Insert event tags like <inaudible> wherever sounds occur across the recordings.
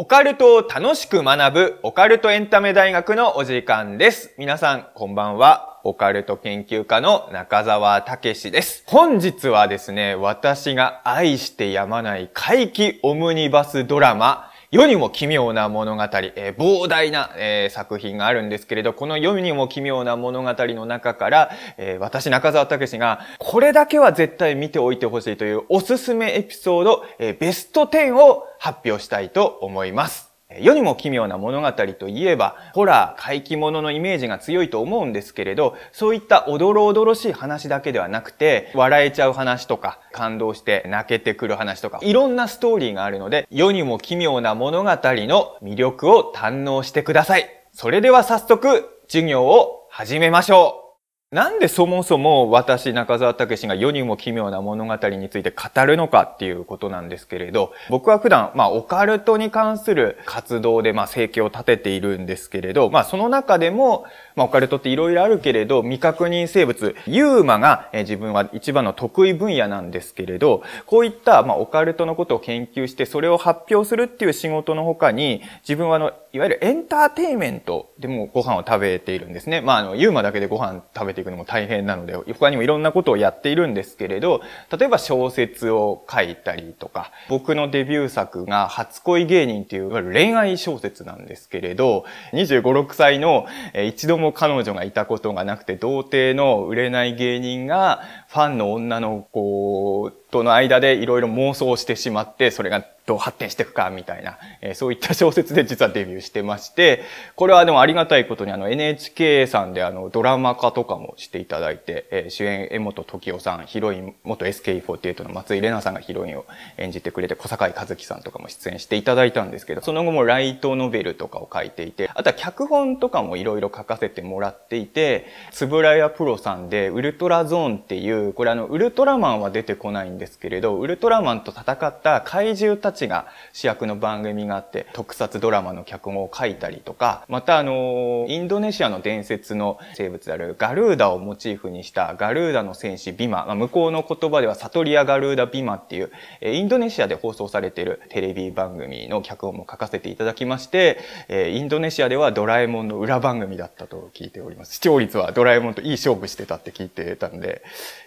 オカルトを楽しく学ぶオカルトエンタメ大学のお時間です。皆さん、こんばんは。オカルト研究家の中澤武史です。本日はですね、私が愛してやまない怪奇オムニバスドラマ、世にも奇妙な物語、えー、膨大な、えー、作品があるんですけれど、この世にも奇妙な物語の中から、えー、私中沢武が、これだけは絶対見ておいてほしいというおすすめエピソード、えベスト10を発表したいと思います。世にも奇妙な物語といえば、ホラー、怪奇物のイメージが強いと思うんですけれど、そういったおどろおどろしい話だけではなくて、笑えちゃう話とか、感動して泣けてくる話とか、いろんなストーリーがあるので、世にも奇妙な物語の魅力を堪能してください。それでは早速、授業を始めましょう。なんでそもそも私中澤武が世にも奇妙な物語について語るのかっていうことなんですけれど、僕は普段、まあオカルトに関する活動で、まあ生計を立てているんですけれど、まあその中でも、まあ、オカルトって色々あるけれど、未確認生物、ユーマが、え自分は一番の得意分野なんですけれど、こういった、まあ、オカルトのことを研究して、それを発表するっていう仕事の他に、自分はあの、いわゆるエンターテインメントでもご飯を食べているんですね。まあ、あの、ユーマだけでご飯食べていくのも大変なので、他にもいろんなことをやっているんですけれど、例えば小説を書いたりとか、僕のデビュー作が初恋芸人っていう、いわゆる恋愛小説なんですけれど、25、6歳の、え一度も彼女がいたことがなくて、童貞の売れない芸人が、ファンの女の子との間でいろいろ妄想してしまって、それがどう発展していくか、みたいな、えー、そういった小説で実はデビューしてまして、これはでもありがたいことにあの NHK さんであのドラマ化とかもしていただいて、えー、主演江本時夫さん、ヒロイン、元 s k 4 8の松井玲奈さんがヒロインを演じてくれて、小坂井和樹さんとかも出演していただいたんですけど、その後もライトノベルとかを書いていて、あとは脚本とかもいろいろ書かせてもらっていて、つぶらやプロさんでウルトラゾーンっていうこれあの、ウルトラマンは出てこないんですけれど、ウルトラマンと戦った怪獣たちが主役の番組があって、特撮ドラマの脚本を書いたりとか、またあの、インドネシアの伝説の生物であるガルーダをモチーフにしたガルーダの戦士ビマ、まあ、向こうの言葉ではサトリアガルーダビマっていう、インドネシアで放送されているテレビ番組の脚本も書かせていただきまして、インドネシアではドラえもんの裏番組だったと聞いております。視聴率はドラえもんといい勝負してたって聞いてたんで、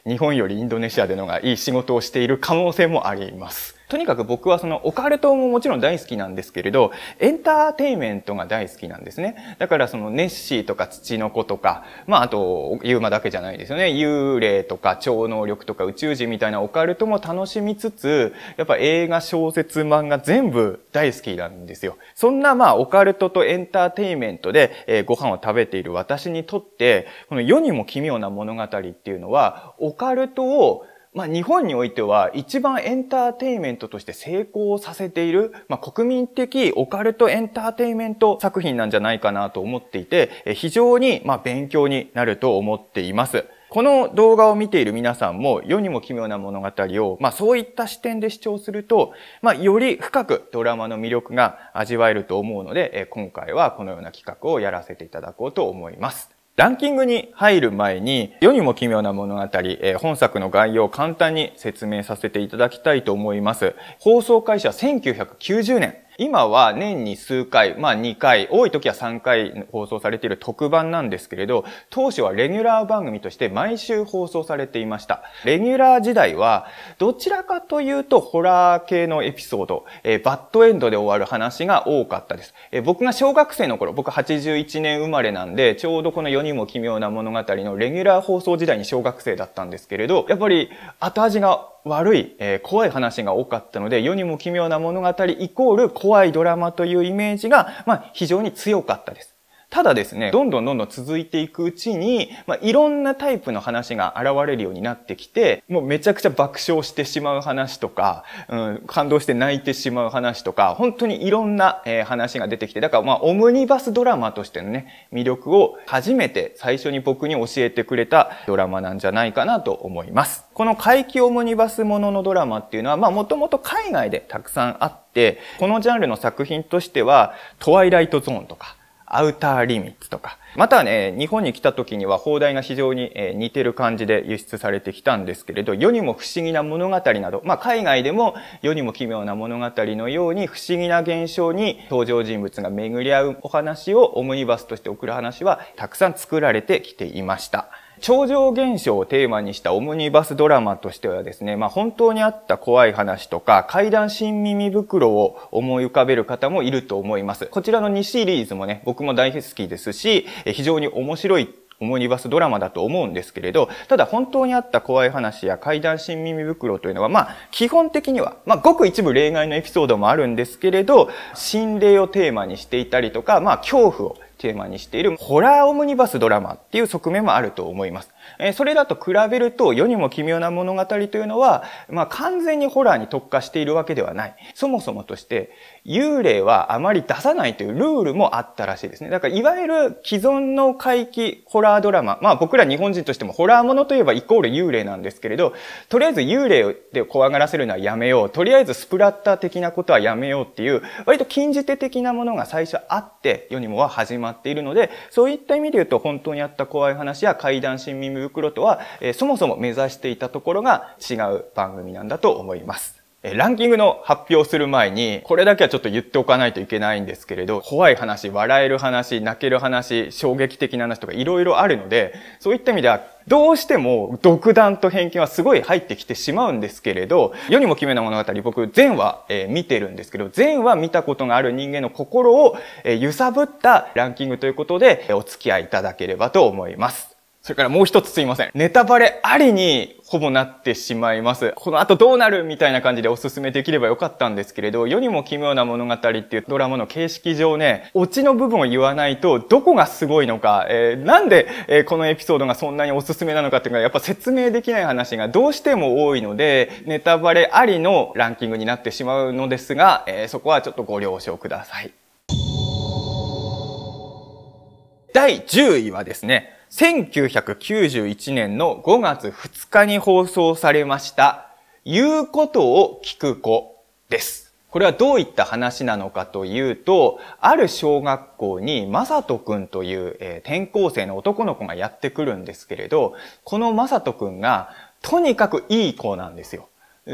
日本よりインドネシアでのがいい仕事をしている可能性もあります。とにかく僕はそのオカルトももちろん大好きなんですけれど、エンターテイメントが大好きなんですね。だからそのネッシーとか土の子とか、まああと、ユーマだけじゃないですよね。幽霊とか超能力とか宇宙人みたいなオカルトも楽しみつつ、やっぱ映画、小説、漫画全部大好きなんですよ。そんなまあオカルトとエンターテイメントで、えご飯を食べている私にとって、この世にも奇妙な物語っていうのは、オカルトをまあ、日本においては一番エンターテインメントとして成功させている、まあ、国民的オカルトエンターテインメント作品なんじゃないかなと思っていて、非常にま勉強になると思っています。この動画を見ている皆さんも世にも奇妙な物語を、まあそういった視点で視聴すると、まあより深くドラマの魅力が味わえると思うので、今回はこのような企画をやらせていただこうと思います。ランキングに入る前に、世にも奇妙な物語、えー、本作の概要を簡単に説明させていただきたいと思います。放送開始は1990年。今は年に数回、まあ2回、多い時は3回放送されている特番なんですけれど、当初はレギュラー番組として毎週放送されていました。レギュラー時代は、どちらかというとホラー系のエピソード、えー、バッドエンドで終わる話が多かったです。えー、僕が小学生の頃、僕81年生まれなんで、ちょうどこの4人も奇妙な物語のレギュラー放送時代に小学生だったんですけれど、やっぱり後味が悪い、えー、怖い話が多かったので、世にも奇妙な物語イコール怖いドラマというイメージが、まあ、非常に強かったです。ただですね、どんどんどんどん続いていくうちに、まあ、いろんなタイプの話が現れるようになってきて、もうめちゃくちゃ爆笑してしまう話とか、うん、感動して泣いてしまう話とか、本当にいろんな、えー、話が出てきて、だからまあ、オムニバスドラマとしてのね、魅力を初めて最初に僕に教えてくれたドラマなんじゃないかなと思います。この怪奇オムニバスもののドラマっていうのは、まあ、もともと海外でたくさんあって、このジャンルの作品としては、トワイライトゾーンとか、アウターリミッツとか。またね、日本に来た時には放題な市場に似てる感じで輸出されてきたんですけれど、世にも不思議な物語など、まあ海外でも世にも奇妙な物語のように不思議な現象に登場人物が巡り合うお話をオムニバスとして送る話はたくさん作られてきていました。超常現象をテーマにしたオムニバスドラマとしてはですね、まあ本当にあった怖い話とか、怪談新耳袋を思い浮かべる方もいると思います。こちらの2シリーズもね、僕も大好きですし、非常に面白いオムニバスドラマだと思うんですけれど、ただ本当にあった怖い話や怪談新耳袋というのは、まあ、基本的には、まあ、ごく一部例外のエピソードもあるんですけれど、心霊をテーマにしていたりとか、まあ、恐怖をテーマにしているホラーオムニバスドラマっていう側面もあると思います。えそれだと比べると、世にも奇妙な物語というのは、まあ、完全にホラーに特化しているわけではない。そもそもとして、幽霊はあまり出さないというルールもあったらしいですね。だから、いわゆる既存の怪奇ホラードラマ、まあ、僕ら日本人としてもホラーものといえばイコール幽霊なんですけれど、とりあえず幽霊で怖がらせるのはやめよう。とりあえずスプラッター的なことはやめようっていう、割と禁じ手的なものが最初あって、世にもは始まっているので、そういった意味で言うと、本当にあった怖い話や怪談新民部袋とは、えそもそも目指していたところが違う番組なんだと思います。ランキングの発表する前に、これだけはちょっと言っておかないといけないんですけれど、怖い話、笑える話、泣ける話、衝撃的な話とかいろいろあるので、そういった意味では、どうしても独断と偏見はすごい入ってきてしまうんですけれど、世にも奇妙な物語、僕、全話、え見てるんですけど、全話見たことがある人間の心を、え揺さぶったランキングということで、お付き合いいただければと思います。それからもう一つすいません。ネタバレありにほぼなってしまいます。この後どうなるみたいな感じでおすすめできればよかったんですけれど、世にも奇妙な物語っていうドラマの形式上ね、オチの部分を言わないと、どこがすごいのか、えー、なんで、えー、このエピソードがそんなにおすすめなのかっていうのがやっぱ説明できない話がどうしても多いので、ネタバレありのランキングになってしまうのですが、えー、そこはちょっとご了承ください。第10位はですね、1991年の5月2日に放送されました、言うことを聞く子です。これはどういった話なのかというと、ある小学校にまさとくんという、えー、転校生の男の子がやってくるんですけれど、このまさとくんがとにかくいい子なんですよ。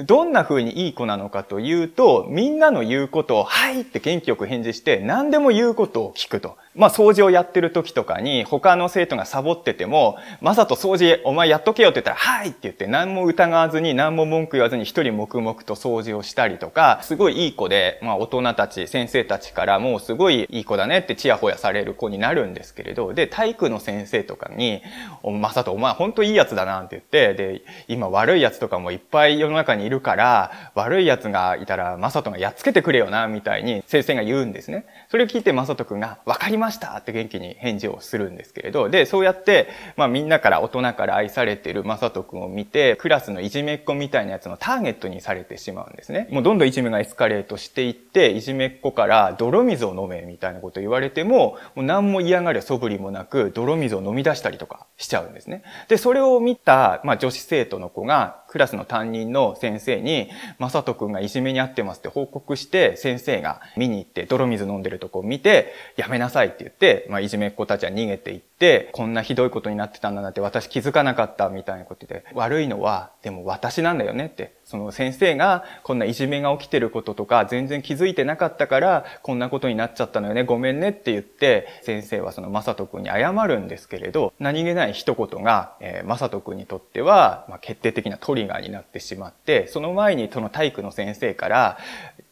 どんな風にいい子なのかというと、みんなの言うことを、はいって元気よく返事して、何でも言うことを聞くと。まあ、掃除をやってる時とかに、他の生徒がサボってても、まさと掃除、お前やっとけよって言ったら、はいって言って、何も疑わずに、何も文句言わずに、一人黙々と掃除をしたりとか、すごいいい子で、まあ、大人たち、先生たちから、もうすごいいい子だねってちやほやされる子になるんですけれど、で、体育の先生とかに、まさとお前ほんといいやつだなって言って、で、今悪いやつとかもいっぱい世の中にいるから、悪いやつがいたら、まさとがやっつけてくれよな、みたいに先生が言うんですね。それを聞いて、まさとくんが、わかりましたって元気に返事をするんですけれど、で、そうやって、まあみんなから、大人から愛されてるまさとくんを見て、クラスのいじめっ子みたいなやつのターゲットにされてしまうんですね。もうどんどんいじめがエスカレートしていって、いじめっ子から泥水を飲めみたいなこと言われても、もう何も嫌がる素振りもなく、泥水を飲み出したりとかしちゃうんですね。で、それを見た、まあ女子生徒の子が、クラスの担任の先生に、まさとくんがいじめにあってますって報告して、先生が見に行って泥水飲んでるとこを見て、やめなさいって言って、まあ、いじめっ子たちは逃げていって、こんなひどいことになってたんだなって私気づかなかったみたいなことで、悪いのは、でも私なんだよねって、その先生がこんないじめが起きてることとか全然気づいてなかったからこんなことになっちゃったのよねごめんねって言って先生はそのまさとくんに謝るんですけれど何気ない一言が、えまさとくんにとっては、まあ、決定的なトリガーになってしまってその前にその体育の先生から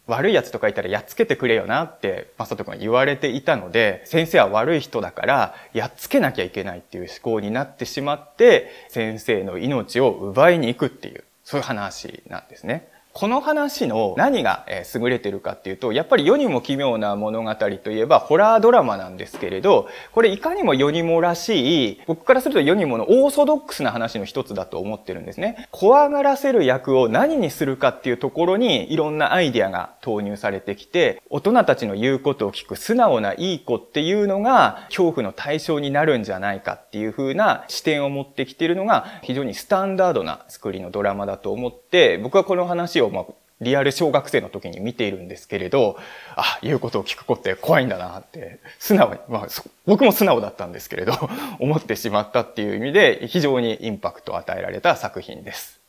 悪い奴とかいたらやっつけてくれよなって、まさとくんは言われていたので、先生は悪い人だから、やっつけなきゃいけないっていう思考になってしまって、先生の命を奪いに行くっていう。そういう話なんですね。この話の何が優れてるかっていうと、やっぱり世にも奇妙な物語といえばホラードラマなんですけれど、これいかにも世にもらしい、僕からすると世にものオーソドックスな話の一つだと思ってるんですね。怖がらせる役を何にするかっていうところにいろんなアイデアが投入されてきて、大人たちの言うことを聞く素直ないい子っていうのが恐怖の対象になるんじゃないかっていう風な視点を持ってきてるのが非常にスタンダードな作りのドラマだと思って、僕はこの話をを、まあ、リアル小学生の時に見ているんですけれど、あ、言うことを聞く子って怖いんだなって、素直に、まあ、僕も素直だったんですけれど、<laughs> 思ってしまったっていう意味で、非常にインパクトを与えられた作品です。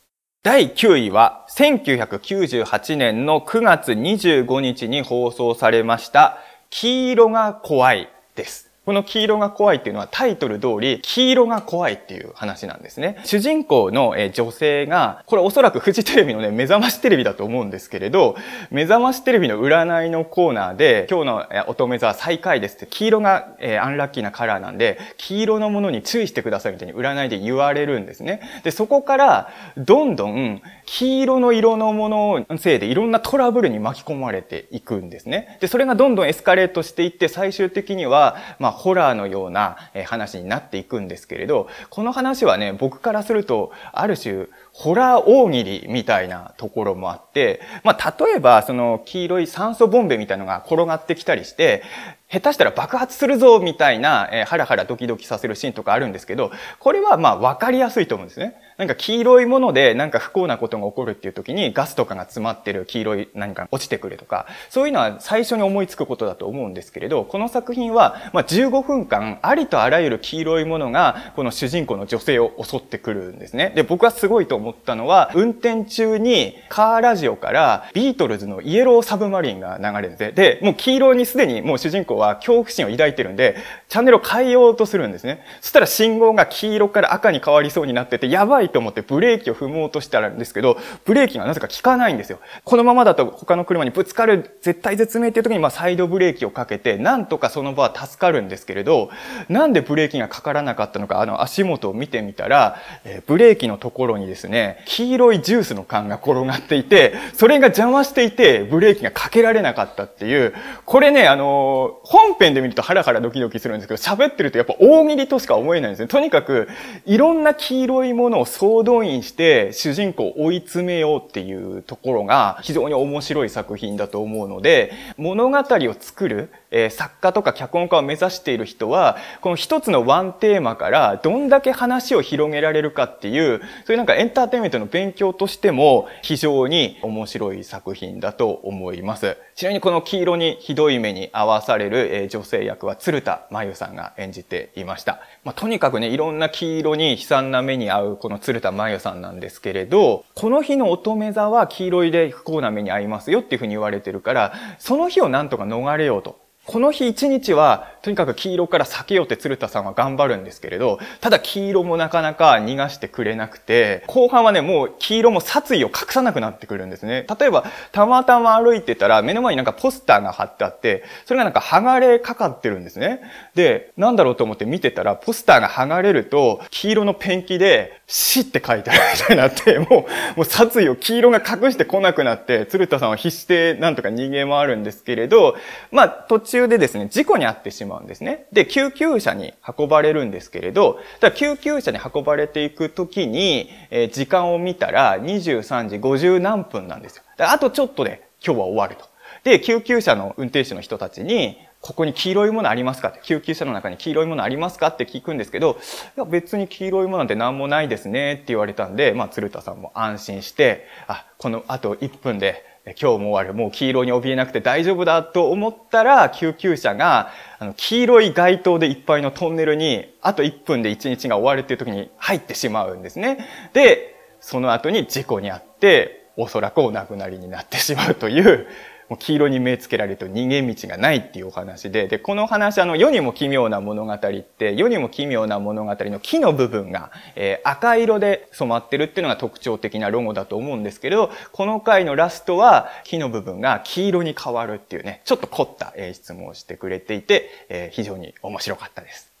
第9位は、1998年の9月25日に放送されました、黄色が怖いです。この黄色が怖いっていうのはタイトル通り、黄色が怖いっていう話なんですね。主人公の、え女性が、これおそらくフジテレビのね、目覚ましテレビだと思うんですけれど、目覚ましテレビの占いのコーナーで、今日の、え乙女座は最下位ですって、黄色が、えアンラッキーなカラーなんで、黄色のものに注意してくださいみたいに占いで言われるんですね。で、そこから、どんどん、黄色の色のもののせいでいろんなトラブルに巻き込まれていくんですね。で、それがどんどんエスカレートしていって、最終的には、まあ、ホラーのような話になっていくんですけれどこの話はね僕からするとある種ホラー大喜利みたいなところもあって、まあ、例えば、その黄色い酸素ボンベみたいのが転がってきたりして、下手したら爆発するぞみたいな、えー、ハラハラドキドキさせるシーンとかあるんですけど、これはまあ分かりやすいと思うんですね。なんか黄色いものでなんか不幸なことが起こるっていう時にガスとかが詰まってる黄色い何か落ちてくるとか、そういうのは最初に思いつくことだと思うんですけれど、この作品はま15分間ありとあらゆる黄色いものがこの主人公の女性を襲ってくるんですね。で、僕はすごいと思思ったのは、運転中にカーラジオからビートルズのイエローサブマリンが流れてて、で、もう黄色にすでにもう主人公は恐怖心を抱いてるんで、チャンネルを変えようとするんですね。そしたら信号が黄色から赤に変わりそうになってて、やばいと思ってブレーキを踏もうとしたらんですけど、ブレーキがなぜか効かないんですよ。このままだと他の車にぶつかる絶対絶命っていう時に、まあサイドブレーキをかけて、なんとかその場は助かるんですけれど、なんでブレーキがかからなかったのか、あの足元を見てみたら、えブレーキのところにですね、ね、黄色いジュースの缶が転がっていて、それが邪魔していて、ブレーキがかけられなかったっていう、これね、あの、本編で見るとハラハラドキドキするんですけど、喋ってるとやっぱ大喜利としか思えないんですね。とにかく、いろんな黄色いものを総動員して、主人公を追い詰めようっていうところが、非常に面白い作品だと思うので、物語を作る、え作家とか脚本家を目指している人は、この一つのワンテーマからどんだけ話を広げられるかっていう、そういうなんかエンタターテインメントの勉強としても非常に面白い作品だと思います。ちなみにこの黄色にひどい目に合わされる、え女性役は鶴田真由さんが演じていました。まあ、とにかくね、いろんな黄色に悲惨な目に遭うこの鶴田真由さんなんですけれど、この日の乙女座は黄色いで不幸な目に遭いますよっていうふうに言われてるから、その日をなんとか逃れようとこの日一日は、とにかく黄色から避けようって鶴田さんは頑張るんですけれど、ただ黄色もなかなか逃がしてくれなくて、後半はね、もう黄色も殺意を隠さなくなってくるんですね。例えば、たまたま歩いてたら、目の前になんかポスターが貼ってあって、それがなんか剥がれかかってるんですね。で、なんだろうと思って見てたら、ポスターが剥がれると、黄色のペンキで、死って書いてあるみたいになって、<laughs> もう、もう殺意を黄色が隠してこなくなって、鶴田さんは必死でなんとか逃げ回るんですけれど、まあ途中でですね、事故に遭ってしまうんですね。で、救急車に運ばれるんですけれど、だ救急車に運ばれていくときに、えー、時間を見たら23時50何分なんですよ。あとちょっとで今日は終わると。で、救急車の運転手の人たちに、ここに黄色いものありますかって救急車の中に黄色いものありますかって聞くんですけど、いや別に黄色いものなんて何もないですねって言われたんで、まあ鶴田さんも安心して、あ、このあと1分で今日も終わる、もう黄色に怯えなくて大丈夫だと思ったら、救急車が、あの、黄色い街灯でいっぱいのトンネルに、あと1分で1日が終わるっていう時に入ってしまうんですね。で、その後に事故にあって、おそらくお亡くなりになってしまうという、もう黄色に目つけられると逃げ道がないっていうお話で、で、この話、あの、世にも奇妙な物語って、世にも奇妙な物語の木の部分が、えー、赤色で染まってるっていうのが特徴的なロゴだと思うんですけど、この回のラストは、木の部分が黄色に変わるっていうね、ちょっと凝った質問をしてくれていて、えー、非常に面白かったです。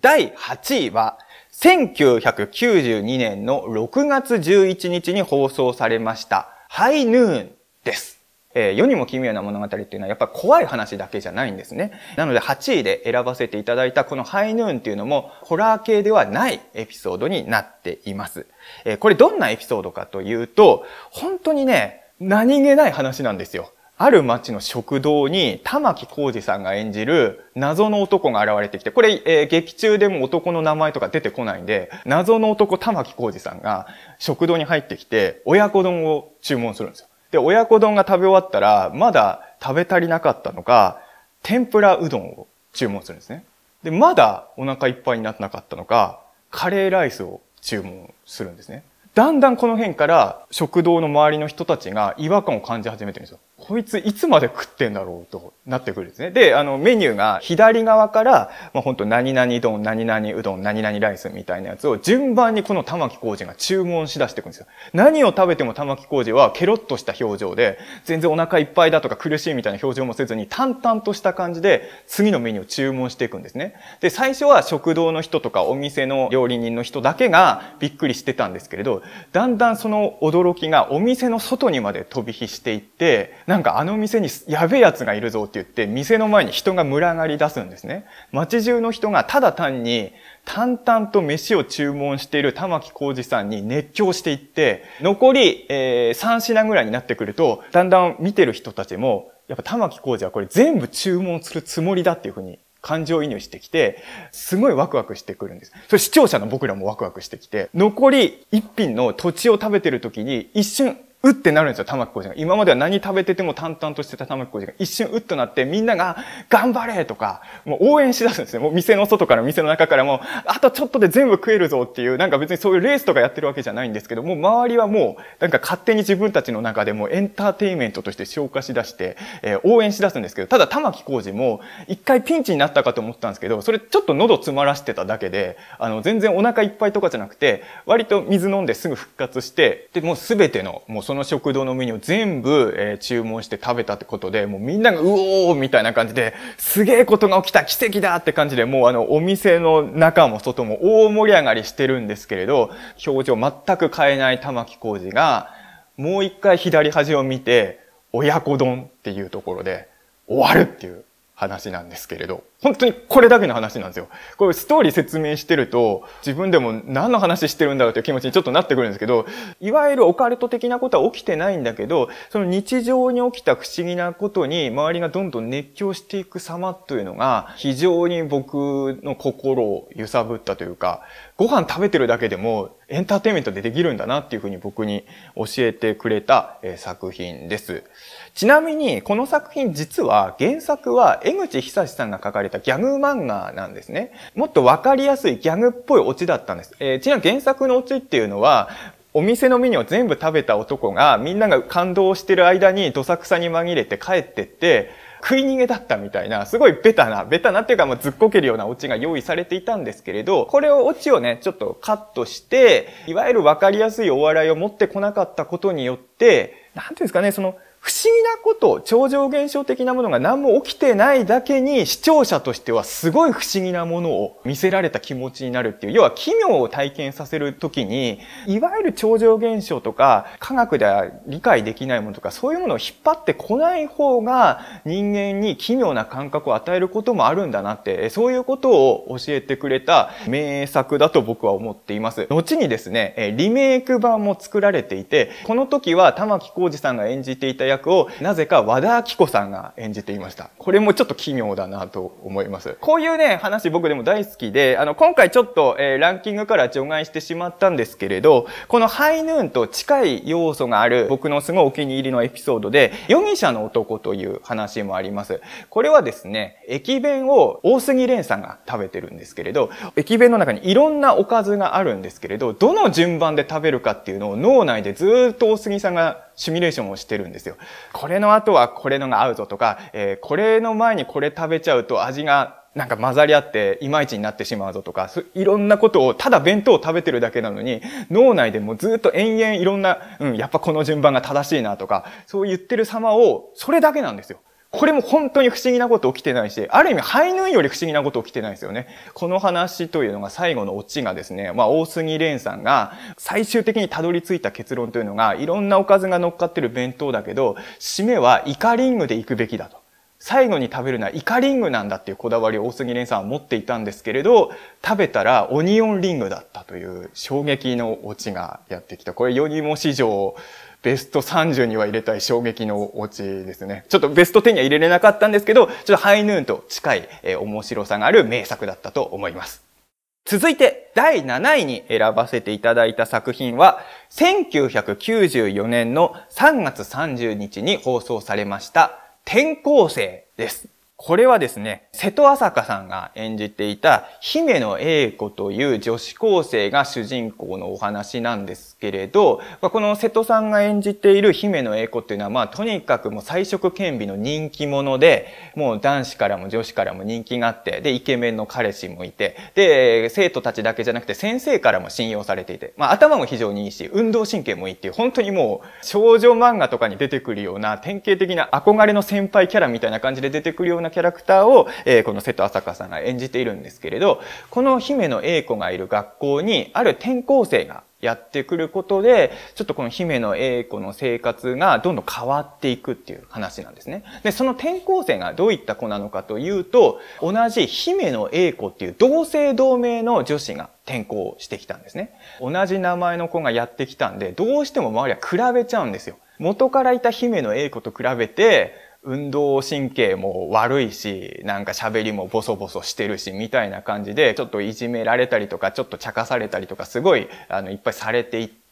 第8位は、1992年の6月11日に放送されました、ハイヌーンです。えー、世にも奇妙な物語っていうのはやっぱ怖い話だけじゃないんですね。なので8位で選ばせていただいたこのハイヌーンっていうのもホラー系ではないエピソードになっています。えー、これどんなエピソードかというと、本当にね、何気ない話なんですよ。ある町の食堂に玉木浩二さんが演じる謎の男が現れてきて、これ、えー、劇中でも男の名前とか出てこないんで、謎の男玉木浩二さんが食堂に入ってきて、親子丼を注文するんですよ。で、親子丼が食べ終わったら、まだ食べ足りなかったのか、天ぷらうどんを注文するんですね。で、まだお腹いっぱいになってなかったのか、カレーライスを注文するんですね。だんだんこの辺から食堂の周りの人たちが違和感を感じ始めてるんですよ。こいついつまで食ってんだろうとなってくるんですね。で、あのメニューが左側から、まあ、ほんと何々丼、何々うどん、何々ライスみたいなやつを順番にこの玉木浩二が注文しだしていくんですよ。何を食べても玉木浩二はケロッとした表情で、全然お腹いっぱいだとか苦しいみたいな表情もせずに淡々とした感じで次のメニューを注文していくんですね。で、最初は食堂の人とかお店の料理人の人だけがびっくりしてたんですけれど、だんだんその驚きがお店の外にまで飛び火していって、なんかあの店にやべえやつがいるぞって言って、店の前に人が群がり出すんですね。街中の人がただ単に、淡々と飯を注文している玉木浩二さんに熱狂していって、残り、えー、3品ぐらいになってくると、だんだん見てる人たちも、やっぱ玉木浩二はこれ全部注文するつもりだっていうふうに感情移入してきて、すごいワクワクしてくるんです。それ視聴者の僕らもワクワクしてきて、残り1品の土地を食べてる時に一瞬、うってなるんですよ、玉木浩二が。今までは何食べてても淡々としてた玉木浩二が一瞬うっとなってみんなが頑張れとか、もう応援しだすんですね。もう店の外から店の中からもあとちょっとで全部食えるぞっていう、なんか別にそういうレースとかやってるわけじゃないんですけど、もう周りはもうなんか勝手に自分たちの中でもエンターテインメントとして消化しだして、えー、応援しだすんですけど、ただ玉木浩二も一回ピンチになったかと思ったんですけど、それちょっと喉詰まらしてただけで、あの全然お腹いっぱいとかじゃなくて、割と水飲んですぐ復活して、で、もう全ての、もうそのの食堂のメニューを全部、えー、注文して食べたってことで、もうみんながうおーみたいな感じで、すげえことが起きた奇跡だって感じで、もうあの、お店の中も外も大盛り上がりしてるんですけれど、表情全く変えない玉木浩二が、もう一回左端を見て、親子丼っていうところで、終わるっていう。話なんですけれど、本当にこれだけの話なんですよ。これストーリー説明してると、自分でも何の話してるんだろうという気持ちにちょっとなってくるんですけど、いわゆるオカルト的なことは起きてないんだけど、その日常に起きた不思議なことに周りがどんどん熱狂していく様というのが、非常に僕の心を揺さぶったというか、ご飯食べてるだけでもエンターテインメントでできるんだなっていうふうに僕に教えてくれた作品です。ちなみに、この作品実は原作は江口久志さんが書かれたギャグ漫画なんですね。もっとわかりやすいギャグっぽいオチだったんです。えー、ちなみに原作のオチっていうのは、お店のメニューを全部食べた男がみんなが感動してる間にどさくさに紛れて帰ってって食い逃げだったみたいなすごいベタなベタなっていうかもうずっこけるようなオチが用意されていたんですけれどこれをオチをねちょっとカットしていわゆるわかりやすいお笑いを持ってこなかったことによってなんていうんですかねその不思議なこと、超常現象的なものが何も起きてないだけに視聴者としてはすごい不思議なものを見せられた気持ちになるっていう、要は奇妙を体験させるときに、いわゆる超常現象とか科学では理解できないものとかそういうものを引っ張ってこない方が人間に奇妙な感覚を与えることもあるんだなって、そういうことを教えてくれた名作だと僕は思っています。後にですね、リメイク版も作られていて、この時は玉木浩二さんが演じていた役役をなぜか和田アキ子さんが演じていました。これもちょっと奇妙だなと思います。こういうね、話僕でも大好きで、あの、今回ちょっと、えー、ランキングから除外してしまったんですけれど、このハイヌーンと近い要素がある僕のすごいお気に入りのエピソードで、容疑者の男という話もあります。これはですね、駅弁を大杉蓮さんが食べてるんですけれど、駅弁の中にいろんなおかずがあるんですけれど、どの順番で食べるかっていうのを脳内でずっと大杉さんがシミュレーションをしてるんですよ。これの後はこれのが合うぞとか、えー、これの前にこれ食べちゃうと味がなんか混ざり合っていまいちになってしまうぞとか、いろんなことを、ただ弁当を食べてるだけなのに、脳内でもずっと延々いろんな、うん、やっぱこの順番が正しいなとか、そう言ってる様を、それだけなんですよ。これも本当に不思議なこと起きてないし、ある意味、ハイヌーンより不思議なこと起きてないですよね。この話というのが最後のオチがですね、まあ、大杉蓮さんが最終的にたどり着いた結論というのが、いろんなおかずが乗っかってる弁当だけど、締めはイカリングで行くべきだと。最後に食べるのはイカリングなんだっていうこだわりを大杉蓮さんは持っていたんですけれど、食べたらオニオンリングだったという衝撃のオチがやってきた。これ世にも史上ベスト30には入れたい衝撃のお家ですね。ちょっとベスト10には入れれなかったんですけど、ちょっとハイヌーンと近い、えー、面白さがある名作だったと思います。続いて、第7位に選ばせていただいた作品は、1994年の3月30日に放送されました、転校生です。これはですね、瀬戸朝香さんが演じていた姫野英子という女子高生が主人公のお話なんですけれど、この瀬戸さんが演じている姫野英子っていうのは、まあとにかくもう彩色兼備の人気者で、もう男子からも女子からも人気があって、で、イケメンの彼氏もいて、で、生徒たちだけじゃなくて先生からも信用されていて、まあ頭も非常にいいし、運動神経もいいっていう、本当にもう少女漫画とかに出てくるような典型的な憧れの先輩キャラみたいな感じで出てくるようななキャラクターを、えー、この瀬戸朝香さんが演じているんですけれど、この姫野英子がいる学校に、ある転校生がやってくることで、ちょっとこの姫野英子の生活がどんどん変わっていくっていう話なんですね。で、その転校生がどういった子なのかというと、同じ姫野英子っていう同姓同名の女子が転校してきたんですね。同じ名前の子がやってきたんで、どうしても周りは比べちゃうんですよ。元からいた姫野英子と比べて、運動神経も悪いし、なんか喋りもボソボソしてるし、みたいな感じで、ちょっといじめられたりとか、ちょっと茶化されたりとか、すごい、あの、いっぱいされていって、、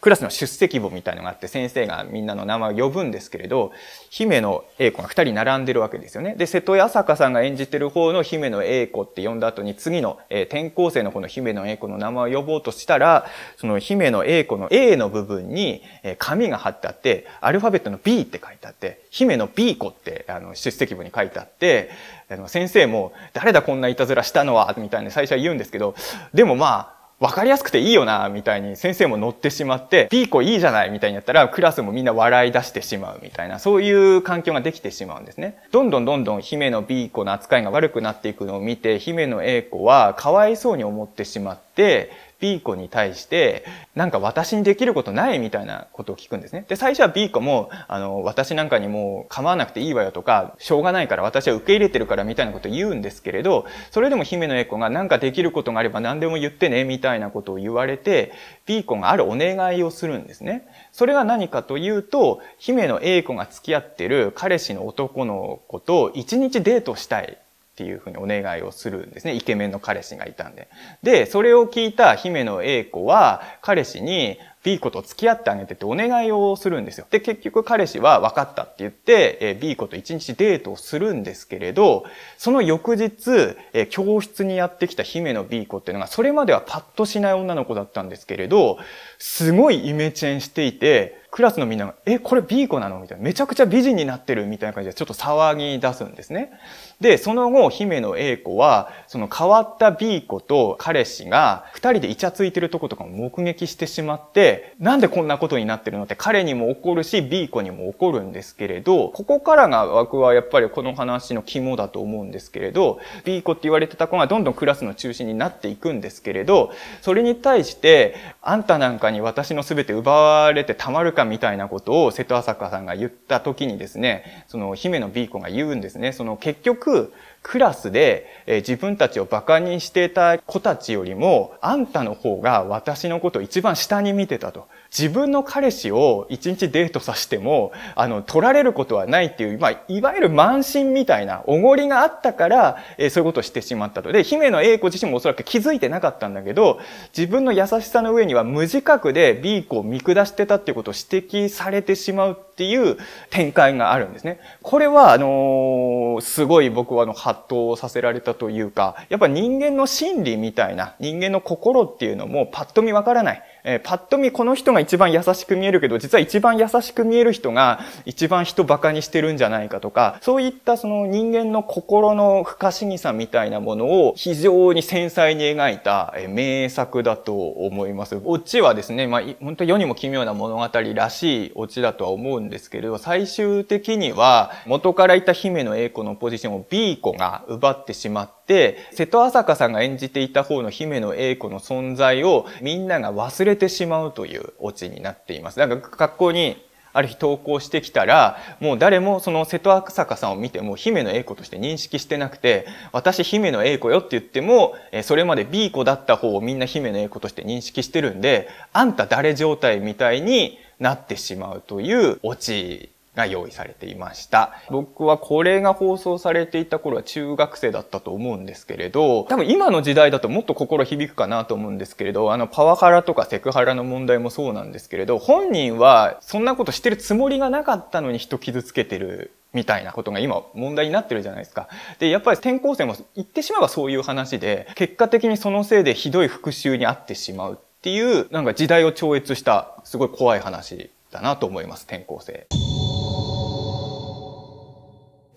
クラスの出席簿みたいのがあって、先生がみんなの名前を呼ぶんですけれど、姫野英子が二人並んでるわけですよね。で、瀬戸井朝香さんが演じてる方の姫野英子って呼んだ後に、次の、えー、転校生の方の姫野英子の名前を呼ぼうとしたら、その姫野英子の A の部分に、えー、紙が貼ってあって、アルファベットの B って書いてあって、姫野 B 子ってあの出席簿に書いてあって、あの先生も、誰だこんないたずらしたのは、みたいな最初は言うんですけど、でもまあ、分かりやすくていいよな、みたいに先生も乗ってしまって、B ーコいいじゃないみたいにやったら、クラスもみんな笑い出してしまうみたいな、そういう環境ができてしまうんですね。どんどんどんどん姫の B 子の扱いが悪くなっていくのを見て、姫の A 子はかわいそうに思ってしまって、B 子に対して、なんか私にできることないみたいなことを聞くんですね。で、最初は B 子も、あの、私なんかにもう構わなくていいわよとか、しょうがないから私は受け入れてるからみたいなことを言うんですけれど、それでも姫野エ子がなんかできることがあれば何でも言ってね、みたいなことを言われて、B 子があるお願いをするんですね。それが何かというと、姫野 A 子が付き合ってる彼氏の男の子と一日デートしたいっていうふうにお願いをするんですね。イケメンの彼氏がいたんで。で、それを聞いた姫野英子は、彼氏に、B 子と付き合ってあげてってお願いをするんですよ。で、結局彼氏は分かったって言って、え B 子と一日デートをするんですけれど、その翌日、え教室にやってきた姫野 B 子っていうのが、それまではパッとしない女の子だったんですけれど、すごいイメチェンしていて、クラスのみんなが、え、これ B 子なのみたいな。めちゃくちゃ美人になってるみたいな感じで、ちょっと騒ぎ出すんですね。で、その後、姫野英子は、その変わった B 子と彼氏が、二人でイチャついてるとことかも目撃してしまって、なんでこんなことになってるのって彼にも怒るし、B 子にも怒るんですけれど、ここからが枠はやっぱりこの話の肝だと思うんですけれど、B 子って言われてた子がどんどんクラスの中心になっていくんですけれど、それに対して、あんたなんかに私の全て奪われてたまるかみたいなことを瀬戸朝香さんが言った時にですね、その姫野 B 子が言うんですね。その結局、クラスで、え自分たちをバカにしてた子たちよりも、あんたの方が私のことを一番下に見てたと。自分の彼氏を一日デートさせても、あの、取られることはないっていう、まあ、いわゆる慢心みたいなおごりがあったから、えー、そういうことをしてしまったと。で、姫野英子自身もおそらく気づいてなかったんだけど、自分の優しさの上には無自覚で B 子を見下してたっていうことを指摘されてしまうっていう展開があるんですね。これは、あのー、すごい僕はあの、発動させられたというか、やっぱ人間の心理みたいな、人間の心っていうのもパッと見わからない。えー、パッと見この人が一番優しく見えるけど、実は一番優しく見える人が一番人馬鹿にしてるんじゃないかとか、そういったその人間の心の不可思議さみたいなものを非常に繊細に描いた名作だと思います。オチはですね、まあ、本当世にも奇妙な物語らしいオチだとは思うんですけれど、最終的には元からいた姫の栄子のポジションを B 子が奪ってしまって、で、瀬戸朝香さんが演じていた方の姫野英子の存在をみんなが忘れてしまうというオチになっています。なんか学校にある日投稿してきたら、もう誰もその瀬戸朝香さんを見ても姫野英子として認識してなくて、私姫野英子よって言っても、それまで B 子だった方をみんな姫野英子として認識してるんで、あんた誰状態みたいになってしまうというオチが用意されていました。僕はこれが放送されていた頃は中学生だったと思うんですけれど、多分今の時代だともっと心響くかなと思うんですけれど、あのパワハラとかセクハラの問題もそうなんですけれど、本人はそんなことしてるつもりがなかったのに人傷つけてるみたいなことが今問題になってるじゃないですか。で、やっぱり転校生も言ってしまえばそういう話で、結果的にそのせいでひどい復讐に遭ってしまうっていう、なんか時代を超越したすごい怖い話だなと思います、転校生。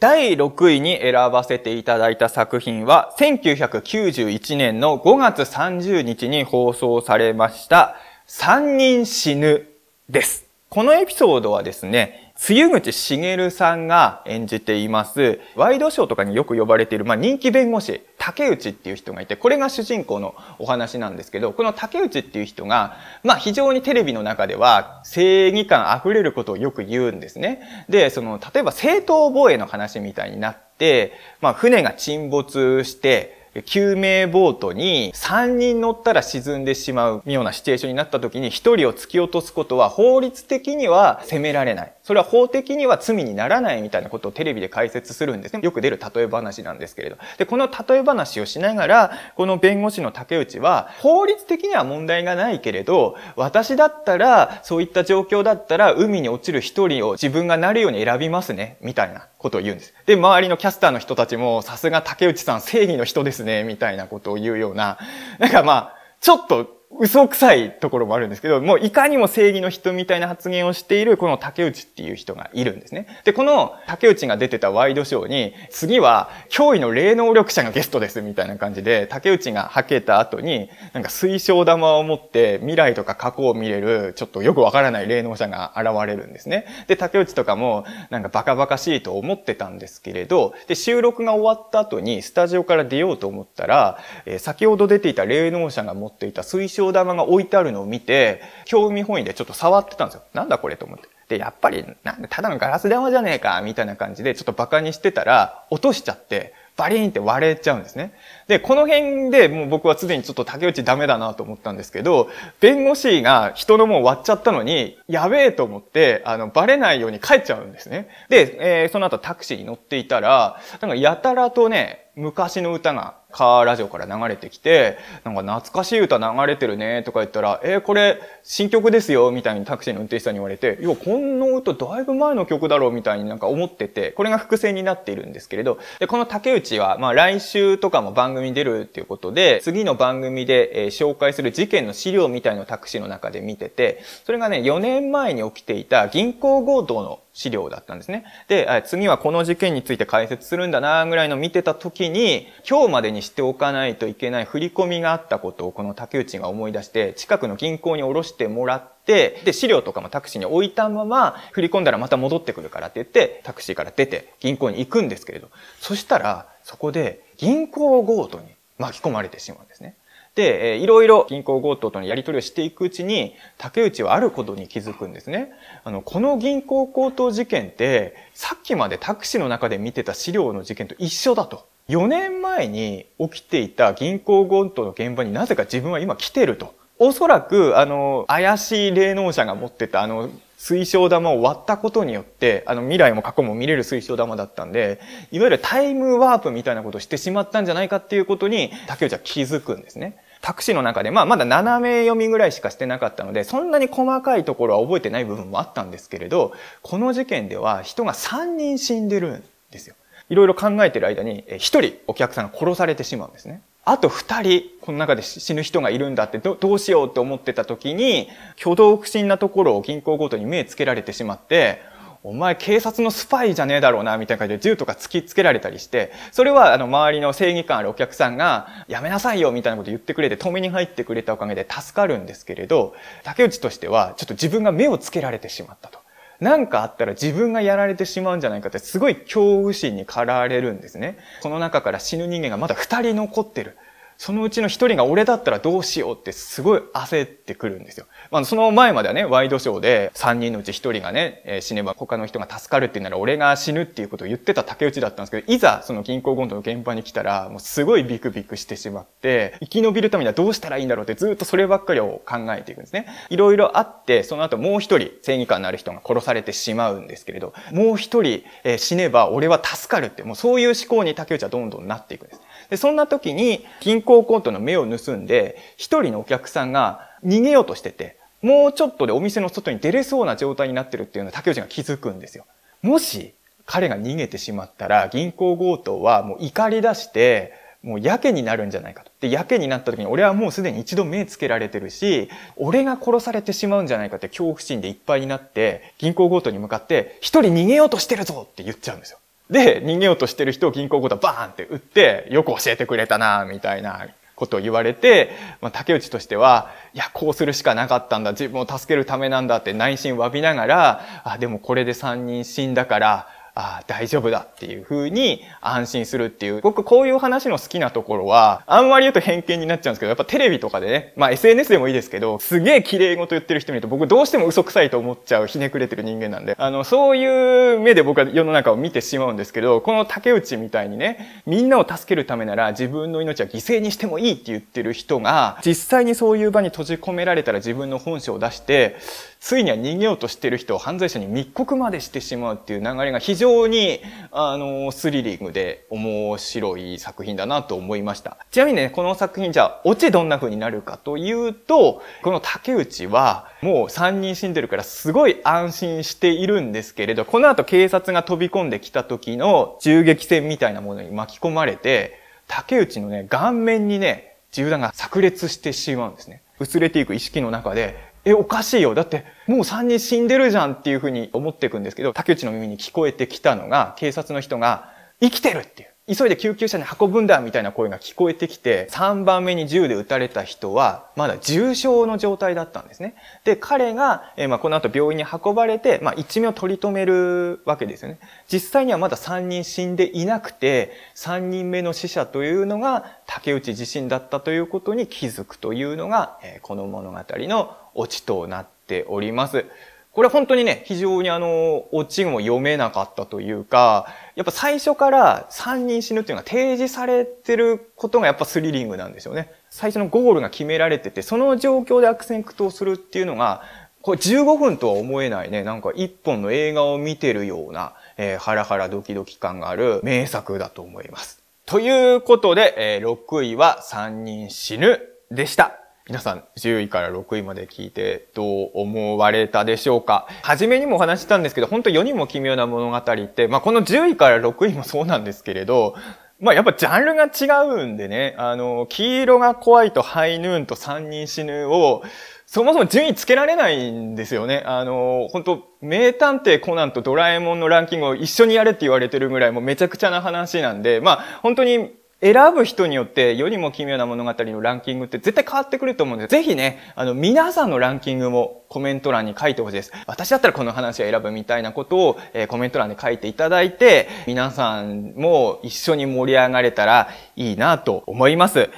第6位に選ばせていただいた作品は、1991年の5月30日に放送されました、3人死ぬです。このエピソードはですね、露口茂さんが演じています、ワイドショーとかによく呼ばれている、まあ、人気弁護士、竹内っていう人がいて、これが主人公のお話なんですけど、この竹内っていう人が、まあ、非常にテレビの中では正義感溢れることをよく言うんですね。で、その、例えば正当防衛の話みたいになって、まあ、船が沈没して、救命ボートに3人乗ったら沈んでしまうようなシチュエーションになった時に1人を突き落とすことは法律的には責められない。それは法的には罪にならないみたいなことをテレビで解説するんですね。よく出る例え話なんですけれど。で、この例え話をしながら、この弁護士の竹内は、法律的には問題がないけれど、私だったら、そういった状況だったら、海に落ちる一人を自分がなるように選びますね、みたいな。ことを言うんです。で、周りのキャスターの人たちも、さすが竹内さん正義の人ですね、みたいなことを言うような、なんかまあ、ちょっと嘘くさいところもあるんですけど、もういかにも正義の人みたいな発言をしているこの竹内っていう人がいるんですね。で、この竹内が出てたワイドショーに、次は驚異の霊能力者がゲストですみたいな感じで、竹内が吐けた後に、なんか水晶玉を持って未来とか過去を見れる、ちょっとよくわからない霊能者が現れるんですね。で、竹内とかもなんかバカバカしいと思ってたんですけれど、で、収録が終わった後にスタジオから出ようと思ったら、えー、先ほど出ていた霊能者が持っていた水晶京玉が置いてあるのを見て、興味本位でちょっと触ってたんですよ。なんだこれと思って。で、やっぱり、なんでただのガラス玉じゃねえか、みたいな感じで、ちょっと馬鹿にしてたら、落としちゃって、バリーンって割れちゃうんですね。で、この辺でもう僕はすでにちょっと竹内ダメだなと思ったんですけど、弁護士が人のもん割っちゃったのに、やべえと思って、あの、バレないように帰っちゃうんですね。で、えー、その後タクシーに乗っていたら、なんかやたらとね、昔の歌がカーラジオから流れてきて、なんか懐かしい歌流れてるねとか言ったら、えー、これ新曲ですよみたいにタクシーの運転手さんに言われて、いや、この歌だいぶ前の曲だろうみたいになんか思ってて、これが伏線になっているんですけれど、で、この竹内は、まあ来週とかも番組に出るっていうことで、次の番組で、えー、紹介する事件の資料みたいのをタクシーの中で見てて、それがね、4年前に起きていた銀行強盗の資料だったんですね。で、次はこの事件について解説するんだなぐらいの見てた時に、今日までにしておかないといけない振り込みがあったことをこの竹内が思い出して、近くの銀行に下ろしてもらって、で、資料とかもタクシーに置いたまま、振り込んだらまた戻ってくるからって言って、タクシーから出て銀行に行くんですけれど、そしたら、そこで銀行強盗に巻き込まれてしまうんですね。で、えー、いろいろ銀行強盗とのやり取りをしていくうちに、竹内はあることに気づくんですね。あの、この銀行強盗事件って、さっきまでタクシーの中で見てた資料の事件と一緒だと。4年前に起きていた銀行強盗の現場になぜか自分は今来てると。おそらく、あの、怪しい霊能者が持ってた、あの、水晶玉を割ったことによって、あの未来も過去も見れる水晶玉だったんで、いわゆるタイムワープみたいなことをしてしまったんじゃないかっていうことに、竹内は気づくんですね。タクシーの中で、まあ、まだ7名読みぐらいしかしてなかったので、そんなに細かいところは覚えてない部分もあったんですけれど、この事件では人が3人死んでるんですよ。いろいろ考えてる間に、1人お客さんが殺されてしまうんですね。あと2人、この中で死ぬ人がいるんだってど、どうしようって思ってた時に、挙動不審なところを銀行ごとに目つけられてしまって、お前警察のスパイじゃねえだろうな、みたいな感じで銃とか突きつけられたりして、それはあの周りの正義感あるお客さんが、やめなさいよ、みたいなこと言ってくれて、止めに入ってくれたおかげで助かるんですけれど、竹内としては、ちょっと自分が目をつけられてしまったと。何かあったら自分がやられてしまうんじゃないかってすごい恐怖心に駆られるんですね。この中から死ぬ人間がまだ二人残ってる。そのうちの一人が俺だったらどうしようってすごい焦ってくるんですよ。まあ、その前まではね、ワイドショーで3人のうち一人がね、えー、死ねば他の人が助かるって言うなら俺が死ぬっていうことを言ってた竹内だったんですけど、いざその銀行強盗の現場に来たら、もうすごいビクビクしてしまって、生き延びるためにはどうしたらいいんだろうってずっとそればっかりを考えていくんですね。いろいろあって、その後もう一人正義感のある人が殺されてしまうんですけれど、もう一人、えー、死ねば俺は助かるって、もうそういう思考に竹内はどんどんなっていくんです。で、そんな時に、銀行コントの目を盗んで、一人のお客さんが逃げようとしてて、もうちょっとでお店の外に出れそうな状態になってるっていうのを竹内が気づくんですよ。もし、彼が逃げてしまったら、銀行強盗はもう怒り出して、もうやけになるんじゃないかと。で、やけになった時に俺はもうすでに一度目つけられてるし、俺が殺されてしまうんじゃないかって恐怖心でいっぱいになって、銀行強盗に向かって、一人逃げようとしてるぞって言っちゃうんですよ。で、逃げようとしてる人を銀行ごとバーンって撃って、よく教えてくれたな、みたいなことを言われて、まあ、竹内としては、いや、こうするしかなかったんだ、自分を助けるためなんだって内心詫びながら、あ、でもこれで3人死んだから、ああ、大丈夫だっていう風に安心するっていう、僕こういう話の好きなところは、あんまり言うと偏見になっちゃうんですけど、やっぱテレビとかでね、まあ SNS でもいいですけど、すげえ綺麗事言ってる人見ると僕どうしても嘘くさいと思っちゃうひねくれてる人間なんで、あの、そういう目で僕は世の中を見てしまうんですけど、この竹内みたいにね、みんなを助けるためなら自分の命は犠牲にしてもいいって言ってる人が、実際にそういう場に閉じ込められたら自分の本性を出して、ついには逃げようとしてる人を犯罪者に密告までしてしまうっていう流れが非常に、あの、スリリングで面白い作品だなと思いました。ちなみにね、この作品じゃあ、オチどんな風になるかというと、この竹内は、もう3人死んでるからすごい安心しているんですけれど、この後警察が飛び込んできた時の銃撃戦みたいなものに巻き込まれて、竹内のね、顔面にね、銃弾が炸裂してしまうんですね。薄れていく意識の中で、え、おかしいよ。だって、もう3人死んでるじゃんっていうふうに思っていくんですけど、竹内の耳に聞こえてきたのが、警察の人が、生きてるっていう。急いで救急車に運ぶんだみたいな声が聞こえてきて、3番目に銃で撃たれた人は、まだ重傷の状態だったんですね。で、彼が、えー、まあ、この後病院に運ばれて、まあ、一命を取り留めるわけですよね。実際にはまだ3人死んでいなくて、3人目の死者というのが、竹内自身だったということに気づくというのが、えー、この物語のオチとなっております。これ本当にね、非常にあの、オチも読めなかったというか、やっぱ最初から3人死ぬっていうのが提示されてることがやっぱスリリングなんですよね。最初のゴールが決められてて、その状況で悪戦苦闘するっていうのが、これ15分とは思えないね、なんか1本の映画を見てるような、えー、ハラハラドキドキ感がある名作だと思います。ということで、えー、6位は3人死ぬでした。皆さん10位から6位まで聞いてどう思われたでしょうか初めにもお話ししたんですけど、本当世にも奇妙な物語って、まあこの10位から6位もそうなんですけれど、まあやっぱジャンルが違うんでね、あの、黄色が怖いとハイヌーンと三人死ぬを、そもそも順位つけられないんですよね。あの、本当名探偵コナンとドラえもんのランキングを一緒にやれって言われてるぐらいもうめちゃくちゃな話なんで、まあ本当に選ぶ人によって世にも奇妙な物語のランキングって絶対変わってくると思うんで、ぜひね、あの、皆さんのランキングもコメント欄に書いてほしいです。私だったらこの話を選ぶみたいなことを、えー、コメント欄で書いていただいて、皆さんも一緒に盛り上がれたらいいなと思います。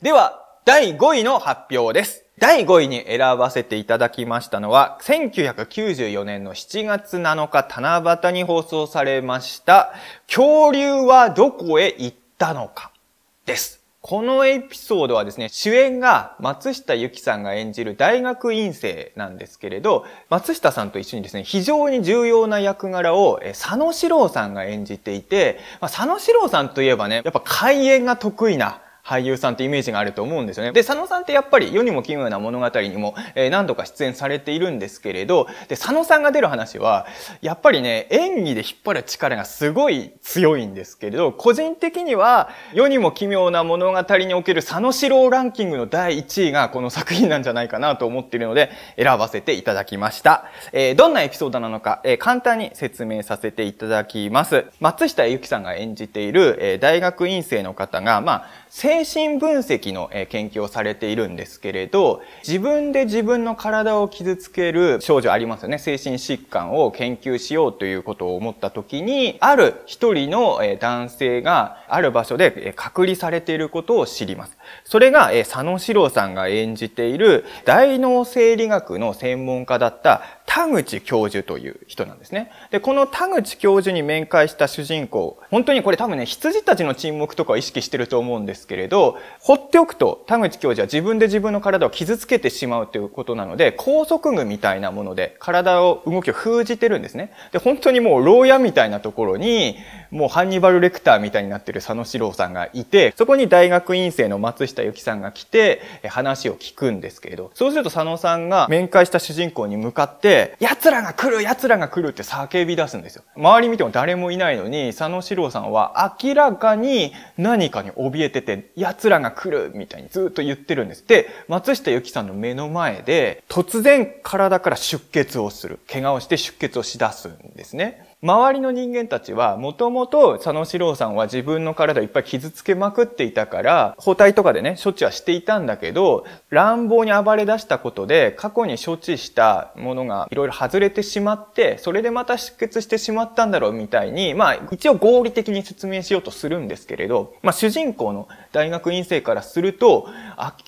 では、第5位の発表です。第5位に選ばせていただきましたのは、1994年の7月7日七夕に放送されました、恐竜はどこへ行ったったのかです。このエピソードはですね、主演が松下由きさんが演じる大学院生なんですけれど、松下さんと一緒にですね、非常に重要な役柄を佐野史郎さんが演じていて、まあ、佐野史郎さんといえばね、やっぱ開演が得意な俳優さんってイメージがあると思うんですよね。で、佐野さんってやっぱり世にも奇妙な物語にも、え何度か出演されているんですけれど、で、佐野さんが出る話は、やっぱりね、演技で引っ張る力がすごい強いんですけれど、個人的には世にも奇妙な物語における佐野史郎ランキングの第1位がこの作品なんじゃないかなと思っているので、選ばせていただきました。えー、どんなエピソードなのか、えー、簡単に説明させていただきます。松下由きさんが演じている、えー、大学院生の方が、まあ、精神分析の研究をされているんですけれど、自分で自分の体を傷つける症状ありますよね。精神疾患を研究しようということを思った時に、ある一人の男性がある場所で隔離されていることを知ります。それが、え佐野史郎さんが演じている大脳生理学の専門家だった田口教授という人なんですね。で、この田口教授に面会した主人公、本当にこれ多分ね、羊たちの沈黙とかを意識してると思うんですけれど、放っておくと田口教授は自分で自分の体を傷つけてしまうということなので、拘束具みたいなもので体を動きを封じてるんですね。で、本当にもう牢屋みたいなところに、もうハンニバル・レクターみたいになってる佐野史郎さんがいて、そこに大学院生の松下由紀さんが来て、話を聞くんですけれど、そうすると佐野さんが面会した主人公に向かって、奴らが来る奴らが来るって叫び出すんですよ。周り見ても誰もいないのに、佐野史郎さんは明らかに何かに怯えてて、奴らが来るみたいにずっと言ってるんです。で、松下由紀さんの目の前で、突然体から出血をする。怪我をして出血をしだすんですね。周りの人間たちは、もともと佐野史郎さんは自分の体をいっぱい傷つけまくっていたから、包帯とかでね、処置はしていたんだけど、乱暴に暴れ出したことで、過去に処置したものがいろいろ外れてしまって、それでまた出血してしまったんだろうみたいに、まあ、一応合理的に説明しようとするんですけれど、まあ、主人公の大学院生からすると、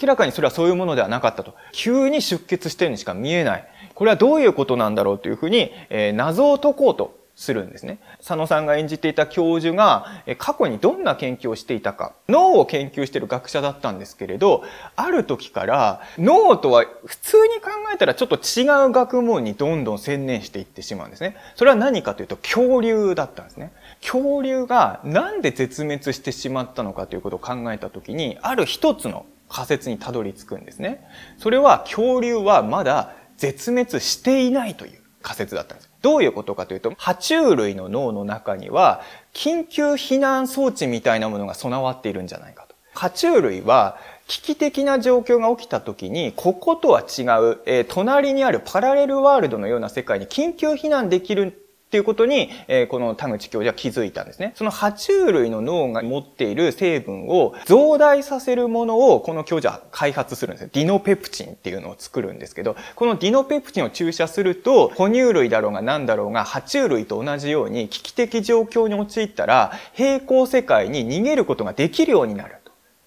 明らかにそれはそういうものではなかったと。急に出血してるにしか見えない。これはどういうことなんだろうというふうに、えー、謎を解こうとするんですね。佐野さんが演じていた教授が過去にどんな研究をしていたか、脳を研究している学者だったんですけれど、ある時から脳とは普通に考えたらちょっと違う学問にどんどん専念していってしまうんですね。それは何かというと恐竜だったんですね。恐竜がなんで絶滅してしまったのかということを考えた時に、ある一つの仮説にたどり着くんですね。それは恐竜はまだ絶滅していないという仮説だったんです。どういうことかというと、爬虫類の脳の中には、緊急避難装置みたいなものが備わっているんじゃないかと。爬虫類は、危機的な状況が起きた時に、こことは違う、えー、隣にあるパラレルワールドのような世界に緊急避難できるっていうことに、えー、この田口教授は気づいたんですね。その爬虫類の脳が持っている成分を増大させるものをこの教授は開発するんですディノペプチンっていうのを作るんですけど、このディノペプチンを注射すると、哺乳類だろうが何だろうが爬虫類と同じように危機的状況に陥ったら、平行世界に逃げることができるようになる。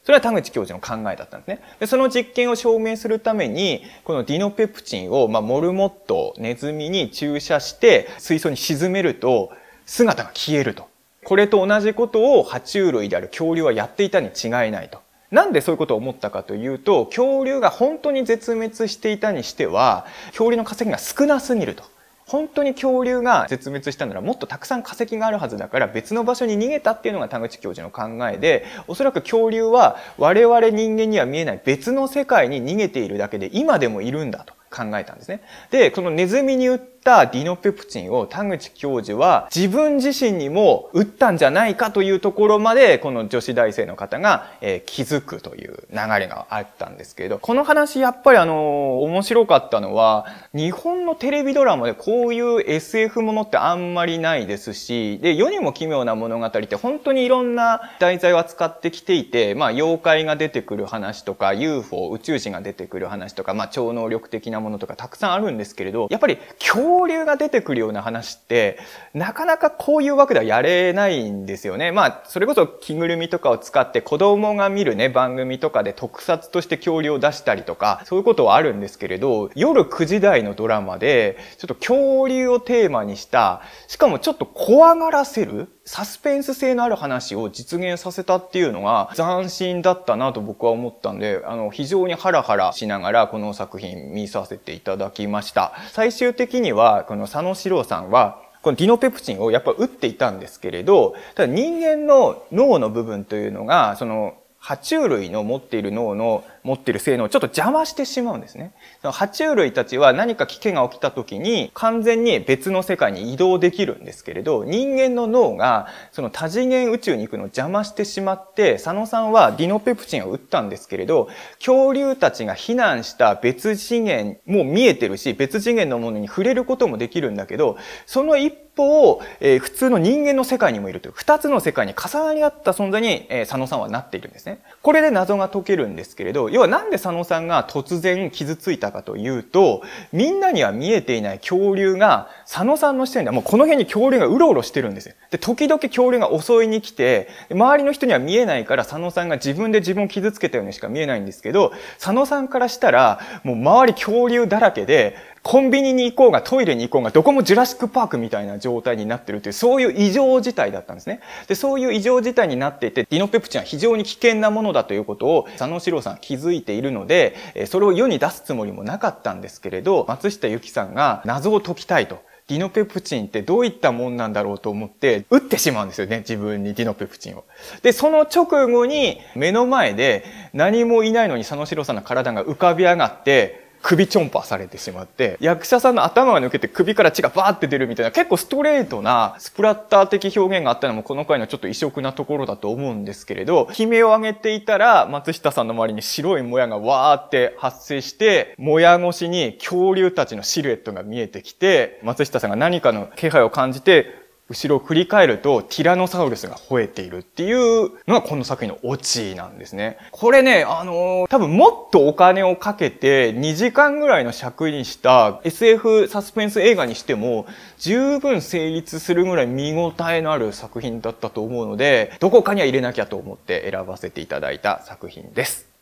それは田口教授の考えだったんですね。で、その実験を証明するために、このディノペプチンを、まあ、モルモット、ネズミに注射して、水槽に沈めると、姿が消えると。これと同じことを爬虫類である恐竜はやっていたに違いないと。なんでそういうことを思ったかというと、恐竜が本当に絶滅していたにしては、恐竜の化石が少なすぎると。本当に恐竜が絶滅したならもっとたくさん化石があるはずだから別の場所に逃げたっていうのが田口教授の考えでおそらく恐竜は我々人間には見えない別の世界に逃げているだけで今でもいるんだと考えたんですね。で、そのネズミにったディノペプチンを田口教授は自分自身にも打ったんじゃないかというところまでこの女子大生の方が、え気づくという流れがあったんですけれどこの話やっぱりあの面白かったのは日本のテレビドラマでこういう SF ものってあんまりないですしで世にも奇妙な物語って本当にいろんな題材を扱ってきていて、まあ、妖怪が出てくる話とか UFO 宇宙人が出てくる話とか、まあ、超能力的なものとかたくさんあるんですけれどやっぱり教恐竜が出てくるような話って、なかなかこういう枠ではやれないんですよね。まあ、それこそ着ぐるみとかを使って子供が見るね、番組とかで特撮として恐竜を出したりとか、そういうことはあるんですけれど、夜9時台のドラマで、ちょっと恐竜をテーマにした、しかもちょっと怖がらせるサスペンス性のある話を実現させたっていうのが斬新だったなと僕は思ったんで、あの、非常にハラハラしながらこの作品見させていただきました。最終的には、この佐野史郎さんは、このディノペプチンをやっぱ打っていたんですけれど、ただ人間の脳の部分というのが、その、爬虫類の持っている脳の持ってる性能をちょっと邪魔してしまうんですね。その爬虫類たちは何か危険が起きた時に完全に別の世界に移動できるんですけれど、人間の脳がその多次元宇宙に行くのを邪魔してしまって、佐野さんはディノペプチンを打ったんですけれど、恐竜たちが避難した別次元も見えてるし、別次元のものに触れることもできるんだけど、その一方、えー、普通の人間の世界にもいるという、二つの世界に重なり合った存在に、えー、佐野さんはなっているんですね。これで謎が解けるんですけれど、要はなんで佐野さんが突然傷ついたかというと、みんなには見えていない恐竜が、佐野さんの視点ではもうこの辺に恐竜がうろうろしてるんですよ。で、時々恐竜が襲いに来て、周りの人には見えないから佐野さんが自分で自分を傷つけたようにしか見えないんですけど、佐野さんからしたら、もう周り恐竜だらけで、コンビニに行こうがトイレに行こうがどこもジュラシックパークみたいな状態になってるというそういう異常事態だったんですね。で、そういう異常事態になっていてディノペプチンは非常に危険なものだということを佐野史郎さん気づいているので、それを世に出すつもりもなかったんですけれど、松下由紀さんが謎を解きたいと。ディノペプチンってどういったもんなんだろうと思って、打ってしまうんですよね、自分にディノペプチンを。で、その直後に、目の前で何もいないのに佐野史郎さんの体が浮かび上がって、首チョンパされてしまって、役者さんの頭が抜けて首から血がバーって出るみたいな、結構ストレートなスプラッター的表現があったのもこの回のちょっと異色なところだと思うんですけれど、悲鳴を上げていたら、松下さんの周りに白いもやがわーって発生して、もや越しに恐竜たちのシルエットが見えてきて、松下さんが何かの気配を感じて、後ろを振り返るとティラノサウルスが吠えているっていうのがこの作品のオチなんですね。これね、あのー、多分もっとお金をかけて2時間ぐらいの尺にした SF サスペンス映画にしても十分成立するぐらい見応えのある作品だったと思うので、どこかには入れなきゃと思って選ばせていただいた作品です。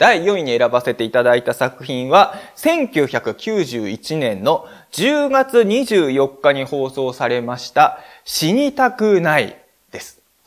第4位に選ばせていただいた作品は、1991年の10月24日に放送されました、死にたくない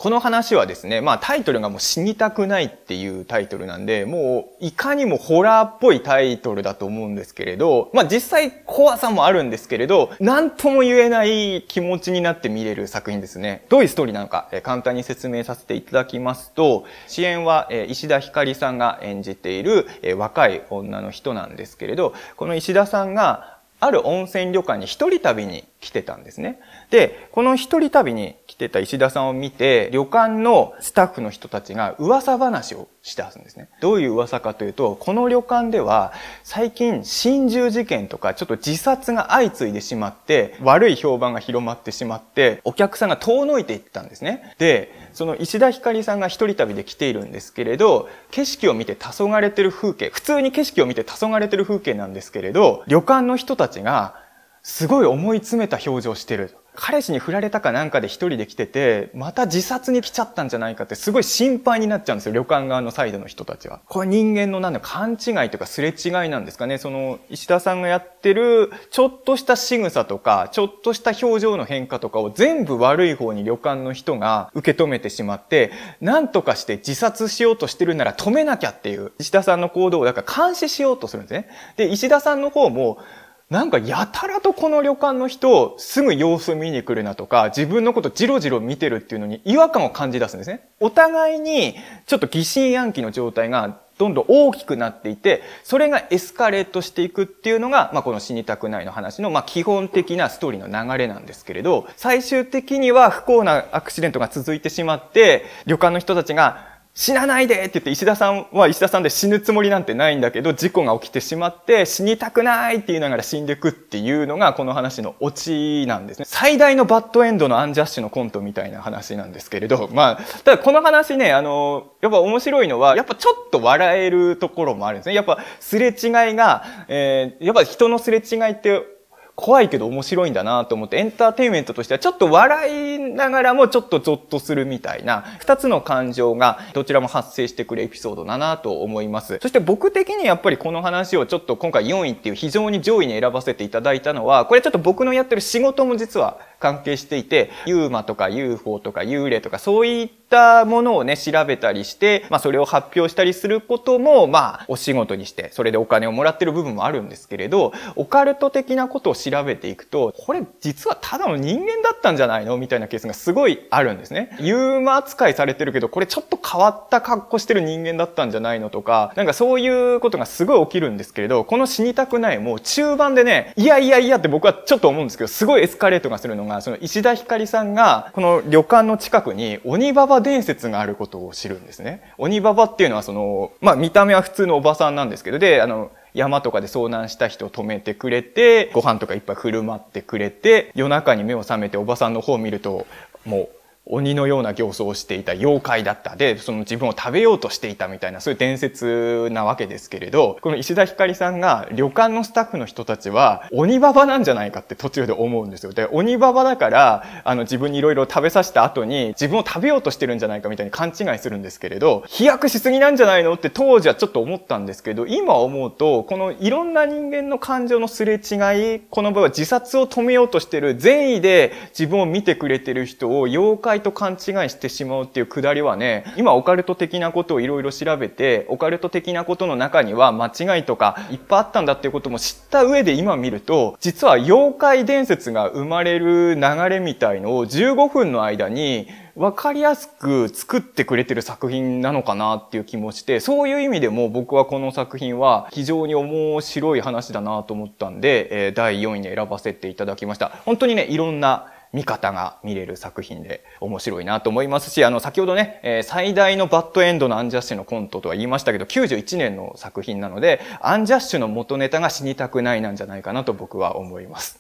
この話はですね、まあタイトルがもう死にたくないっていうタイトルなんで、もういかにもホラーっぽいタイトルだと思うんですけれど、まあ実際怖さもあるんですけれど、なんとも言えない気持ちになって見れる作品ですね。どういうストーリーなのか、え簡単に説明させていただきますと、支援は、え石田ひかりさんが演じている、え若い女の人なんですけれど、この石田さんがある温泉旅館に一人旅に来てたんですね。で、この一人旅に来てた石田さんを見て、旅館のスタッフの人たちが噂話をしたはずんですね。どういう噂かというと、この旅館では最近心中事件とかちょっと自殺が相次いでしまって、悪い評判が広まってしまって、お客さんが遠のいていったんですね。で、その石田ひかりさんが一人旅で来ているんですけれど、景色を見て黄昏れてる風景、普通に景色を見て黄昏れてる風景なんですけれど、旅館の人たちがすごい思い詰めた表情してる。彼氏に振られたかなんかで一人で来てて、また自殺に来ちゃったんじゃないかってすごい心配になっちゃうんですよ、旅館側のサイドの人たちは。これ人間のなんだ勘違いとかすれ違いなんですかね、その、石田さんがやってる、ちょっとした仕草とか、ちょっとした表情の変化とかを全部悪い方に旅館の人が受け止めてしまって、なんとかして自殺しようとしてるなら止めなきゃっていう、石田さんの行動をだから監視しようとするんですね。で、石田さんの方も、なんかやたらとこの旅館の人、すぐ様子見に来るなとか、自分のことじろじろ見てるっていうのに違和感を感じ出すんですね。お互いに、ちょっと疑心暗鬼の状態がどんどん大きくなっていて、それがエスカレートしていくっていうのが、まあ、この死にたくないの話の、まあ、基本的なストーリーの流れなんですけれど、最終的には不幸なアクシデントが続いてしまって、旅館の人たちが、死なないでって言って石田さんは石田さんで死ぬつもりなんてないんだけど事故が起きてしまって死にたくないって言いながら死んでいくっていうのがこの話のオチなんですね。最大のバッドエンドのアンジャッシュのコントみたいな話なんですけれど、<laughs> まあ、ただこの話ね、あの、やっぱ面白いのは、やっぱちょっと笑えるところもあるんですね。やっぱすれ違いが、えー、やっぱ人のすれ違いって怖いけど面白いんだなと思って、エンターテインメントとしてはちょっと笑いながらもちょっとゾッとするみたいな、二つの感情がどちらも発生してくるエピソードだなと思います。そして僕的にやっぱりこの話をちょっと今回4位っていう非常に上位に選ばせていただいたのは、これちょっと僕のやってる仕事も実は関係していて、ユーマとか UFO とか幽霊とかそういったったものをね、調べたりして、まあ、それを発表したりすることも、まあ、お仕事にして、それでお金をもらってる部分もあるんですけれど、オカルト的なことを調べていくと、これ実はただの人間だったんじゃないのみたいなケースがすごいあるんですね。ユーマ扱いされてるけど、これちょっと変わった格好してる人間だったんじゃないのとか、なんかそういうことがすごい起きるんですけれど、この死にたくないもう中盤でね、いやいやいやって僕はちょっと思うんですけど、すごいエスカレートがするのが、その石田ひかりさんが、この旅館の近くに鬼ババ伝説があることを知るんですね。鬼婆バっていうのはその、まあ見た目は普通のおばさんなんですけど、で、あの、山とかで遭難した人を止めてくれて、ご飯とかいっぱい振る舞ってくれて、夜中に目を覚めておばさんの方を見ると、もう鬼のような形相をしていた妖怪だった。で、その自分を食べようとしていたみたいな、そういう伝説なわけですけれど、この石田ひかりさんが旅館のスタッフの人たちは鬼ババなんじゃないかって途中で思うんですよ。で、鬼ババだから、あの自分に色々食べさせた後に自分を食べようとしてるんじゃないかみたいに勘違いするんですけれど、飛躍しすぎなんじゃないのって当時はちょっと思ったんですけど、今思うと、このいろんな人間の感情のすれ違い、この場合は自殺を止めようとしてる善意で自分を見てくれてる人を妖怪災と勘違いしてしまうっていうくだりはね、今オカルト的なことをいろいろ調べて、オカルト的なことの中には間違いとかいっぱいあったんだっていうことも知った上で今見ると、実は妖怪伝説が生まれる流れみたいのを15分の間に分かりやすく作ってくれてる作品なのかなっていう気もして、そういう意味でも僕はこの作品は非常に面白い話だなと思ったんで、え第4位に選ばせていただきました。本当にね、いろんな見方が見れる作品で面白いなと思いますし、あの、先ほどね、えー、最大のバッドエンドのアンジャッシュのコントとは言いましたけど、91年の作品なので、アンジャッシュの元ネタが死にたくないなんじゃないかなと僕は思います。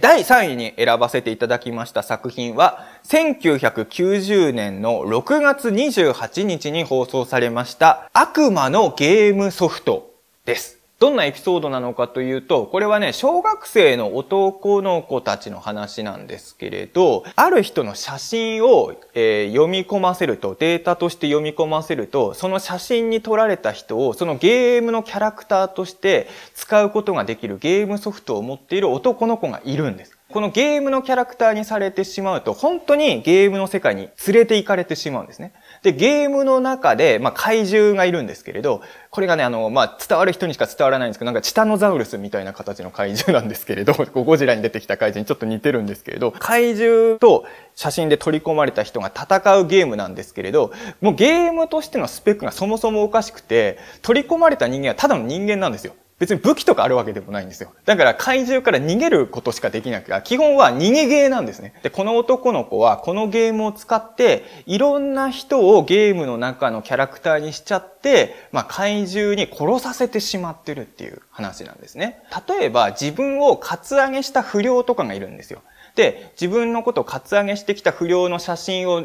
第3位に選ばせていただきました作品は、1990年の6月28日に放送されました、悪魔のゲームソフトです。どんなエピソードなのかというと、これはね、小学生の男の子たちの話なんですけれど、ある人の写真を、えー、読み込ませると、データとして読み込ませると、その写真に撮られた人を、そのゲームのキャラクターとして使うことができるゲームソフトを持っている男の子がいるんです。このゲームのキャラクターにされてしまうと、本当にゲームの世界に連れて行かれてしまうんですね。で、ゲームの中で、まあ、怪獣がいるんですけれど、これがね、あの、まあ、伝わる人にしか伝わらないんですけど、なんかチタノザウルスみたいな形の怪獣なんですけれど、<laughs> ゴジラに出てきた怪獣にちょっと似てるんですけれど、怪獣と写真で取り込まれた人が戦うゲームなんですけれど、もうゲームとしてのスペックがそもそもおかしくて、取り込まれた人間はただの人間なんですよ。別に武器とかあるわけでもないんですよ。だから怪獣から逃げることしかできなくて、基本は逃げゲーなんですね。で、この男の子はこのゲームを使って、いろんな人をゲームの中のキャラクターにしちゃって、まあ怪獣に殺させてしまってるっていう話なんですね。例えば自分をカツアゲした不良とかがいるんですよ。で、自分のことをカツアゲしてきた不良の写真を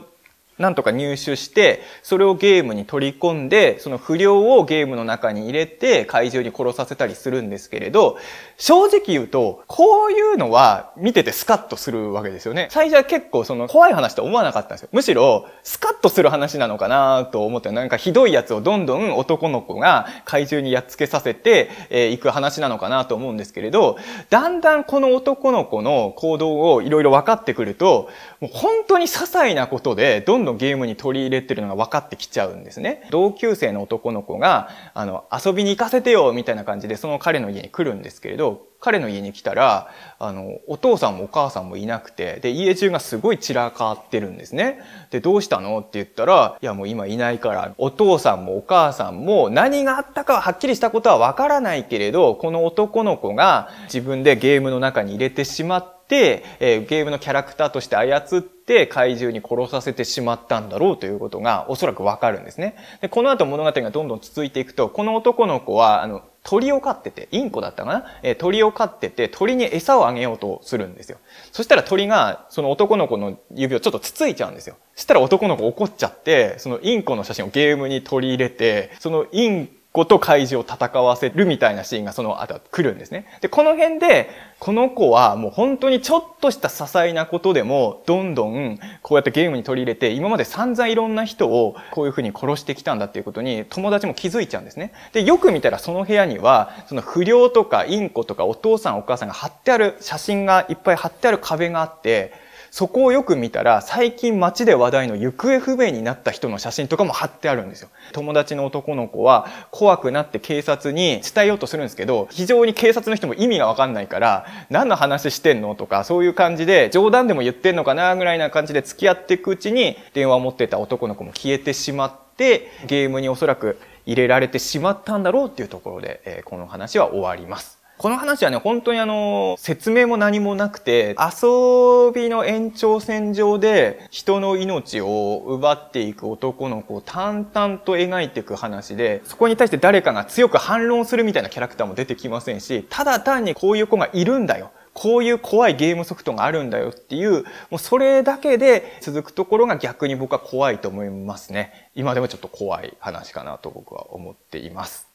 なんとか入手して、それをゲームに取り込んで、その不良をゲームの中に入れて、怪獣に殺させたりするんですけれど、正直言うと、こういうのは見ててスカッとするわけですよね。最初は結構その怖い話と思わなかったんですよ。むしろ、スカッとする話なのかなと思って、なんかひどいやつをどんどん男の子が怪獣にやっつけさせて、えー、行く話なのかなと思うんですけれど、だんだんこの男の子の行動をいろいろ分かってくると、もう本当に些細なことで、どんどんゲームに取り入れてるのが分かってきちゃうんですね。同級生の男の子が、あの、遊びに行かせてよみたいな感じで、その彼の家に来るんですけれど、彼の家に来たら、あの、お父さんもお母さんもいなくて、で、家中がすごい散らかってるんですね。で、どうしたのって言ったら、いやもう今いないから、お父さんもお母さんも何があったかははっきりしたことはわからないけれど、この男の子が自分でゲームの中に入れてしまって、、えー、ゲームのキャラクターとして操って怪獣に殺させてしまったんだろうということがおそらくわかるんですね。で、この後物語がどんどん続いていくと、この男の子は、あの、鳥を飼ってて、インコだったかな、えー、鳥を飼ってて、鳥に餌をあげようとするんですよ。そしたら鳥が、その男の子の指をちょっとつついちゃうんですよ。そしたら男の子怒っちゃって、そのインコの写真をゲームに取り入れて、そのインコ子と怪獣を戦わせるみたいなシーンがその後来るんですね。で、この辺で、この子はもう本当にちょっとした些細なことでも、どんどんこうやってゲームに取り入れて、今まで散々いろんな人をこういう風に殺してきたんだっていうことに友達も気づいちゃうんですね。で、よく見たらその部屋には、その不良とかインコとかお父さんお母さんが貼ってある写真がいっぱい貼ってある壁があって、そこをよく見たら、最近街で話題の行方不明になった人の写真とかも貼ってあるんですよ。友達の男の子は怖くなって警察に伝えようとするんですけど、非常に警察の人も意味がわかんないから、何の話してんのとか、そういう感じで、冗談でも言ってんのかなぐらいな感じで付き合っていくうちに、電話を持ってた男の子も消えてしまって、ゲームにおそらく入れられてしまったんだろうっていうところで、えこの話は終わります。この話はね、本当にあの、説明も何もなくて、遊びの延長線上で人の命を奪っていく男の子を淡々と描いていく話で、そこに対して誰かが強く反論するみたいなキャラクターも出てきませんし、ただ単にこういう子がいるんだよ。こういう怖いゲームソフトがあるんだよっていう、もうそれだけで続くところが逆に僕は怖いと思いますね。今でもちょっと怖い話かなと僕は思っています。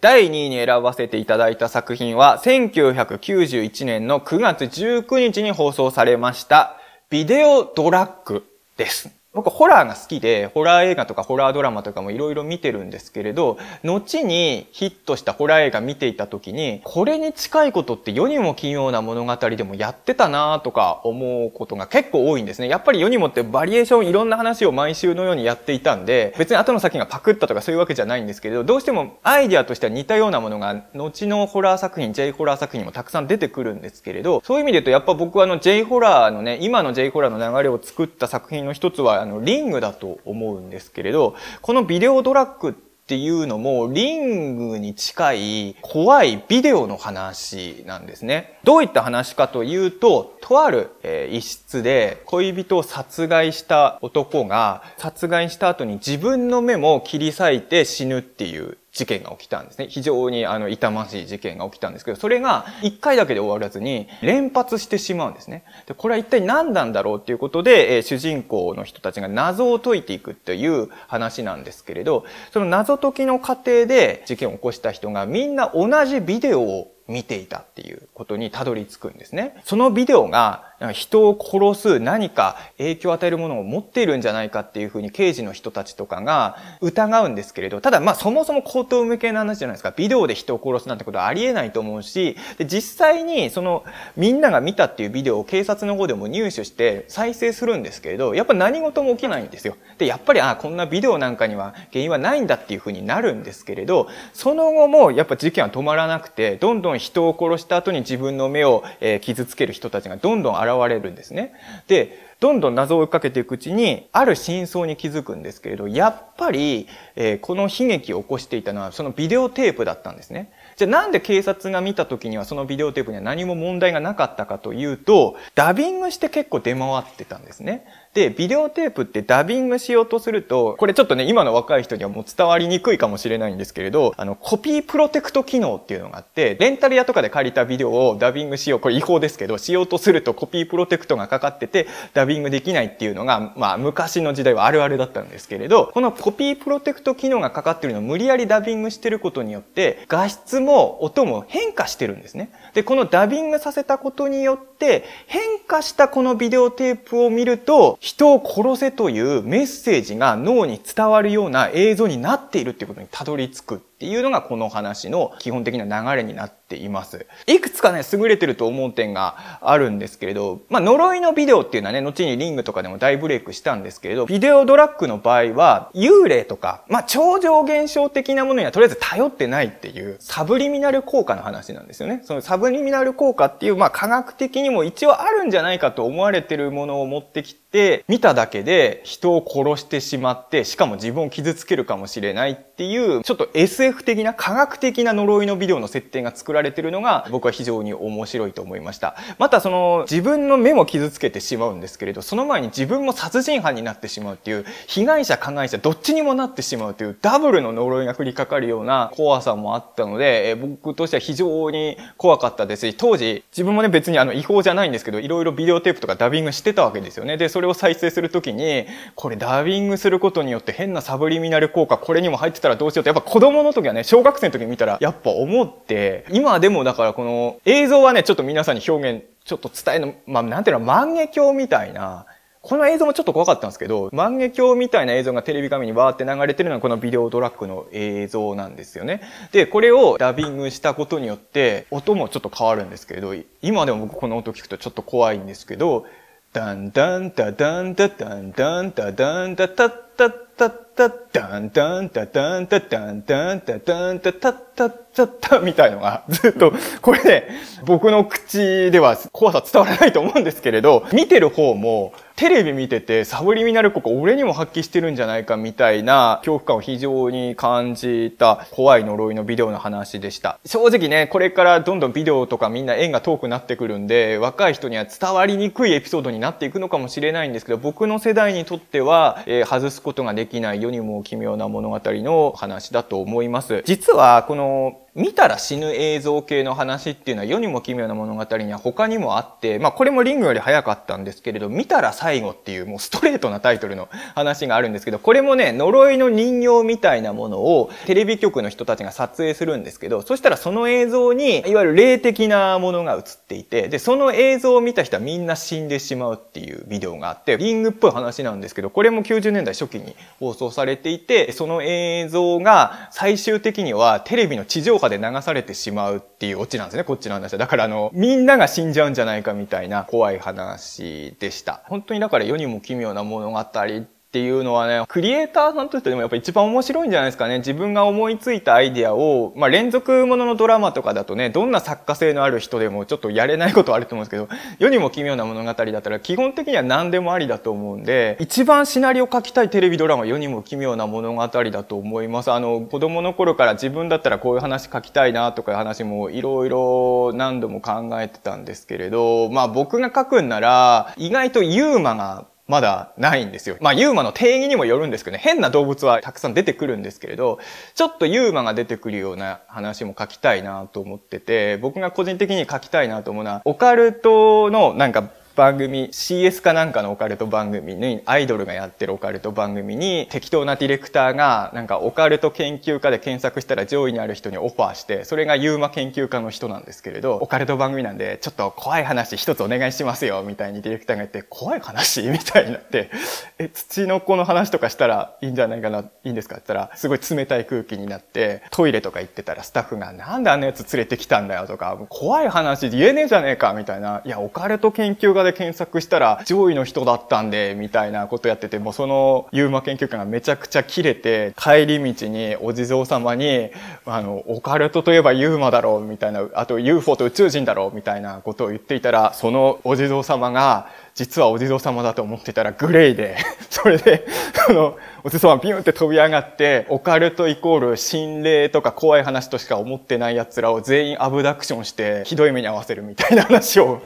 第2位に選ばせていただいた作品は、1991年の9月19日に放送されました、ビデオドラッグです。僕ホラーが好きで、ホラー映画とかホラードラマとかもいろいろ見てるんですけれど、後にヒットしたホラー映画見ていた時に、これに近いことって世にも奇妙な物語でもやってたなとか思うことが結構多いんですね。やっぱり世にもってバリエーションいろんな話を毎週のようにやっていたんで、別に後の先がパクったとかそういうわけじゃないんですけれど、どうしてもアイディアとしては似たようなものが、後のホラー作品、J ホラー作品もたくさん出てくるんですけれど、そういう意味で言うとやっぱ僕はあの J ホラーのね、今の J ホラーの流れを作った作品の一つは、あの、リングだと思うんですけれど、このビデオドラッグっていうのも、リングに近い怖いビデオの話なんですね。どういった話かというと、とある、え一室で恋人を殺害した男が、殺害した後に自分の目も切り裂いて死ぬっていう事件が起きたんですね。非常にあの痛ましい事件が起きたんですけど、それが一回だけで終わらずに連発してしまうんですね。で、これは一体何なんだろうっていうことで、えー、主人公の人たちが謎を解いていくという話なんですけれど、その謎解きの過程で事件を起こした人がみんな同じビデオを見ていたっていうことにたどり着くんですね。そのビデオが人を殺す何か影響を与えるものを持っているんじゃないかっていうふうに刑事の人たちとかが疑うんですけれど、ただまあそもそも口頭無けな話じゃないですか。ビデオで人を殺すなんてことはありえないと思うし、で実際にそのみんなが見たっていうビデオを警察の方でも入手して再生するんですけれど、やっぱ何事も起きないんですよ。で、やっぱりあ、あ、こんなビデオなんかには原因はないんだっていうふうになるんですけれど、その後もやっぱ事件は止まらなくて、どんどん人を殺した後に自分の目を傷つける人たちがどんどん現れるんですね。で、どんどん謎を追いかけていくうちに、ある真相に気づくんですけれど、やっぱり、えー、この悲劇を起こしていたのは、そのビデオテープだったんですね。じゃあなんで警察が見た時にはそのビデオテープには何も問題がなかったかというと、ダビングして結構出回ってたんですね。で、ビデオテープってダビングしようとすると、これちょっとね、今の若い人にはもう伝わりにくいかもしれないんですけれど、あの、コピープロテクト機能っていうのがあって、レンタル屋とかで借りたビデオをダビングしよう、これ違法ですけど、しようとするとコピープロテクトがかかってて、ダビングできないっていうのが、まあ、昔の時代はあるあるだったんですけれど、このコピープロテクト機能がかかってるのを無理やりダビングしてることによって、画質も音も変化してるんですね。で、このダビングさせたことによって、変化したこのビデオテープを見ると、人を殺せというメッセージが脳に伝わるような映像になっているっていうことにたどり着くっていうのがこの話の基本的な流れになっています。いくつかね、優れてると思う点があるんですけれど、まあ、呪いのビデオっていうのはね、後にリングとかでも大ブレイクしたんですけれど、ビデオドラッグの場合は、幽霊とか、まあ、超常現象的なものにはとりあえず頼ってないっていう、サブリミナル効果の話なんですよね。そのサブリミナル効果っていう、まあ、科学的にも一応あるんじゃないかと思われてるものを持ってきて、見ただけで人を殺してしまって、しかも自分を傷つけるかもしれないっていう、ちょっと SF SF 的な科学的な呪いのビデオの設定が作られてるのが僕は非常に面白いと思いました。またその自分の目も傷つけてしまうんですけれど、その前に自分も殺人犯になってしまうっていう、被害者加害者どっちにもなってしまうというダブルの呪いが降りかかるような怖さもあったので、え僕としては非常に怖かったですし、当時自分もね別にあの違法じゃないんですけど、いろいろビデオテープとかダビングしてたわけですよね。で、それを再生する時に、これダビングすることによって変なサブリミナル効果、これにも入ってたらどうしようって、やっぱ子供の時時はね、小学生の時見たらやっぱ思って、今でもだからこの映像はね、ちょっと皆さんに表現、ちょっと伝えの、まあ、なんていうの、万華鏡みたいな、この映像もちょっと怖かったんですけど、万華鏡みたいな映像がテレビ画面にわーって流れてるのはこのビデオドラッグの映像なんですよね。で、これをダビングしたことによって、音もちょっと変わるんですけれど、今でも僕この音聞くとちょっと怖いんですけど、ダンダンダダンダダンダンダダンダタタッタッタッタンタンタタンタタンタンタタンタタタタタみたいのがずっと、これね、僕の口では怖さ伝わらないと思うんですけれど、見てる方も、テレビ見ててサブリミナル効果俺にも発揮してるんじゃないかみたいな恐怖感を非常に感じた怖い呪いのビデオの話でした。正直ね、これからどんどんビデオとかみんな縁が遠くなってくるんで、若い人には伝わりにくいエピソードになっていくのかもしれないんですけど、僕の世代にとっては、えー、外すことができない世にも奇妙な物語の話だと思います。実は、この見たら死ぬ映像系の話っていうのは世にも奇妙な物語には他にもあって、まあこれもリングより早かったんですけれど、見たら最後っていうもうストレートなタイトルの話があるんですけど、これもね、呪いの人形みたいなものをテレビ局の人たちが撮影するんですけど、そしたらその映像に、いわゆる霊的なものが映っていて、で、その映像を見た人はみんな死んでしまうっていうビデオがあって、リングっぽい話なんですけど、これも90年代初期に放送されていて、その映像が最終的にはテレビの地上波で流されてしまうっていうオチなんですね、こっちの話は。だからあの、みんなが死んじゃうんじゃないかみたいな怖い話でした。本当にだから世にも奇妙な物語ってっていうのはね、クリエイターさんとしてでもやっぱ一番面白いんじゃないですかね。自分が思いついたアイディアを、まあ、連続もののドラマとかだとね、どんな作家性のある人でもちょっとやれないことはあると思うんですけど、世にも奇妙な物語だったら基本的には何でもありだと思うんで、一番シナリオ書きたいテレビドラマ、世にも奇妙な物語だと思います。あの、子供の頃から自分だったらこういう話書きたいなとかいう話もいろいろ何度も考えてたんですけれど、まあ僕が書くんなら、意外とユーマがまだないんですよ。まあ、ユーマの定義にもよるんですけどね、変な動物はたくさん出てくるんですけれど、ちょっとユーマが出てくるような話も書きたいなと思ってて、僕が個人的に書きたいなと思うのは、オカルトのなんか番組 CS かなんかのオカルト番組にアイドルがやってるオカルト番組に適当なディレクターがなんかオカルト研究家で検索したら上位にある人にオファーしてそれがユーマ研究家の人なんですけれどオカルト番組なんでちょっと怖い話一つお願いしますよみたいにディレクターが言って怖い話みたいになって <laughs> え土の子の話とかしたらいいんじゃないかないいんですかって言ったらすごい冷たい空気になってトイレとか行ってたらスタッフがなんであんなやつ連れてきたんだよとか怖い話言えねえじゃねえかみたいないやオカルト研究家でで検索したら上位の人だったんで、みたいなことやってて、もうそのユーマ研究会がめちゃくちゃ切れて、帰り道にお地蔵様に、あの、オカルトといえばユーマだろう、みたいな、あと UFO と宇宙人だろう、みたいなことを言っていたら、そのお地蔵様が、実はお地蔵様だと思ってたらグレーでそれであの、お地蔵様ビュンって飛び上がって、オカルトイコール心霊とか怖い話としか思ってない奴らを全員アブダクションして、ひどい目に遭わせるみたいな話を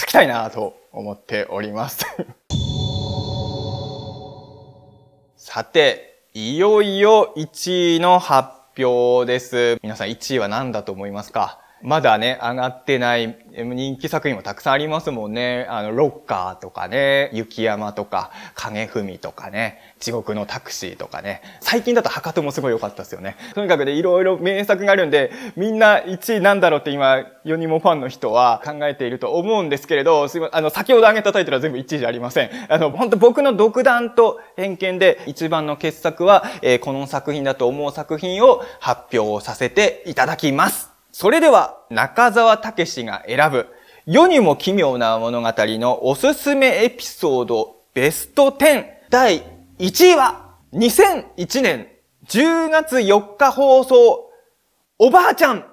書きたいなと思っております <laughs> さて、いよいよ1位の発表です。皆さん1位は何だと思いますかまだね、上がってない人気作品もたくさんありますもんね。あの、ロッカーとかね、雪山とか、影踏みとかね、地獄のタクシーとかね。最近だと博多もすごい良かったですよね。とにかくね、いろいろ名作があるんで、みんな1位なんだろうって今、世にもファンの人は考えていると思うんですけれど、すいません、あの、先ほど挙げたタイトルは全部1位じゃありません。あの、本当僕の独断と偏見で、一番の傑作は、えー、この作品だと思う作品を発表させていただきます。それでは中沢武史が選ぶ世にも奇妙な物語のおすすめエピソードベスト10第1位は2001年10月4日放送おばあちゃん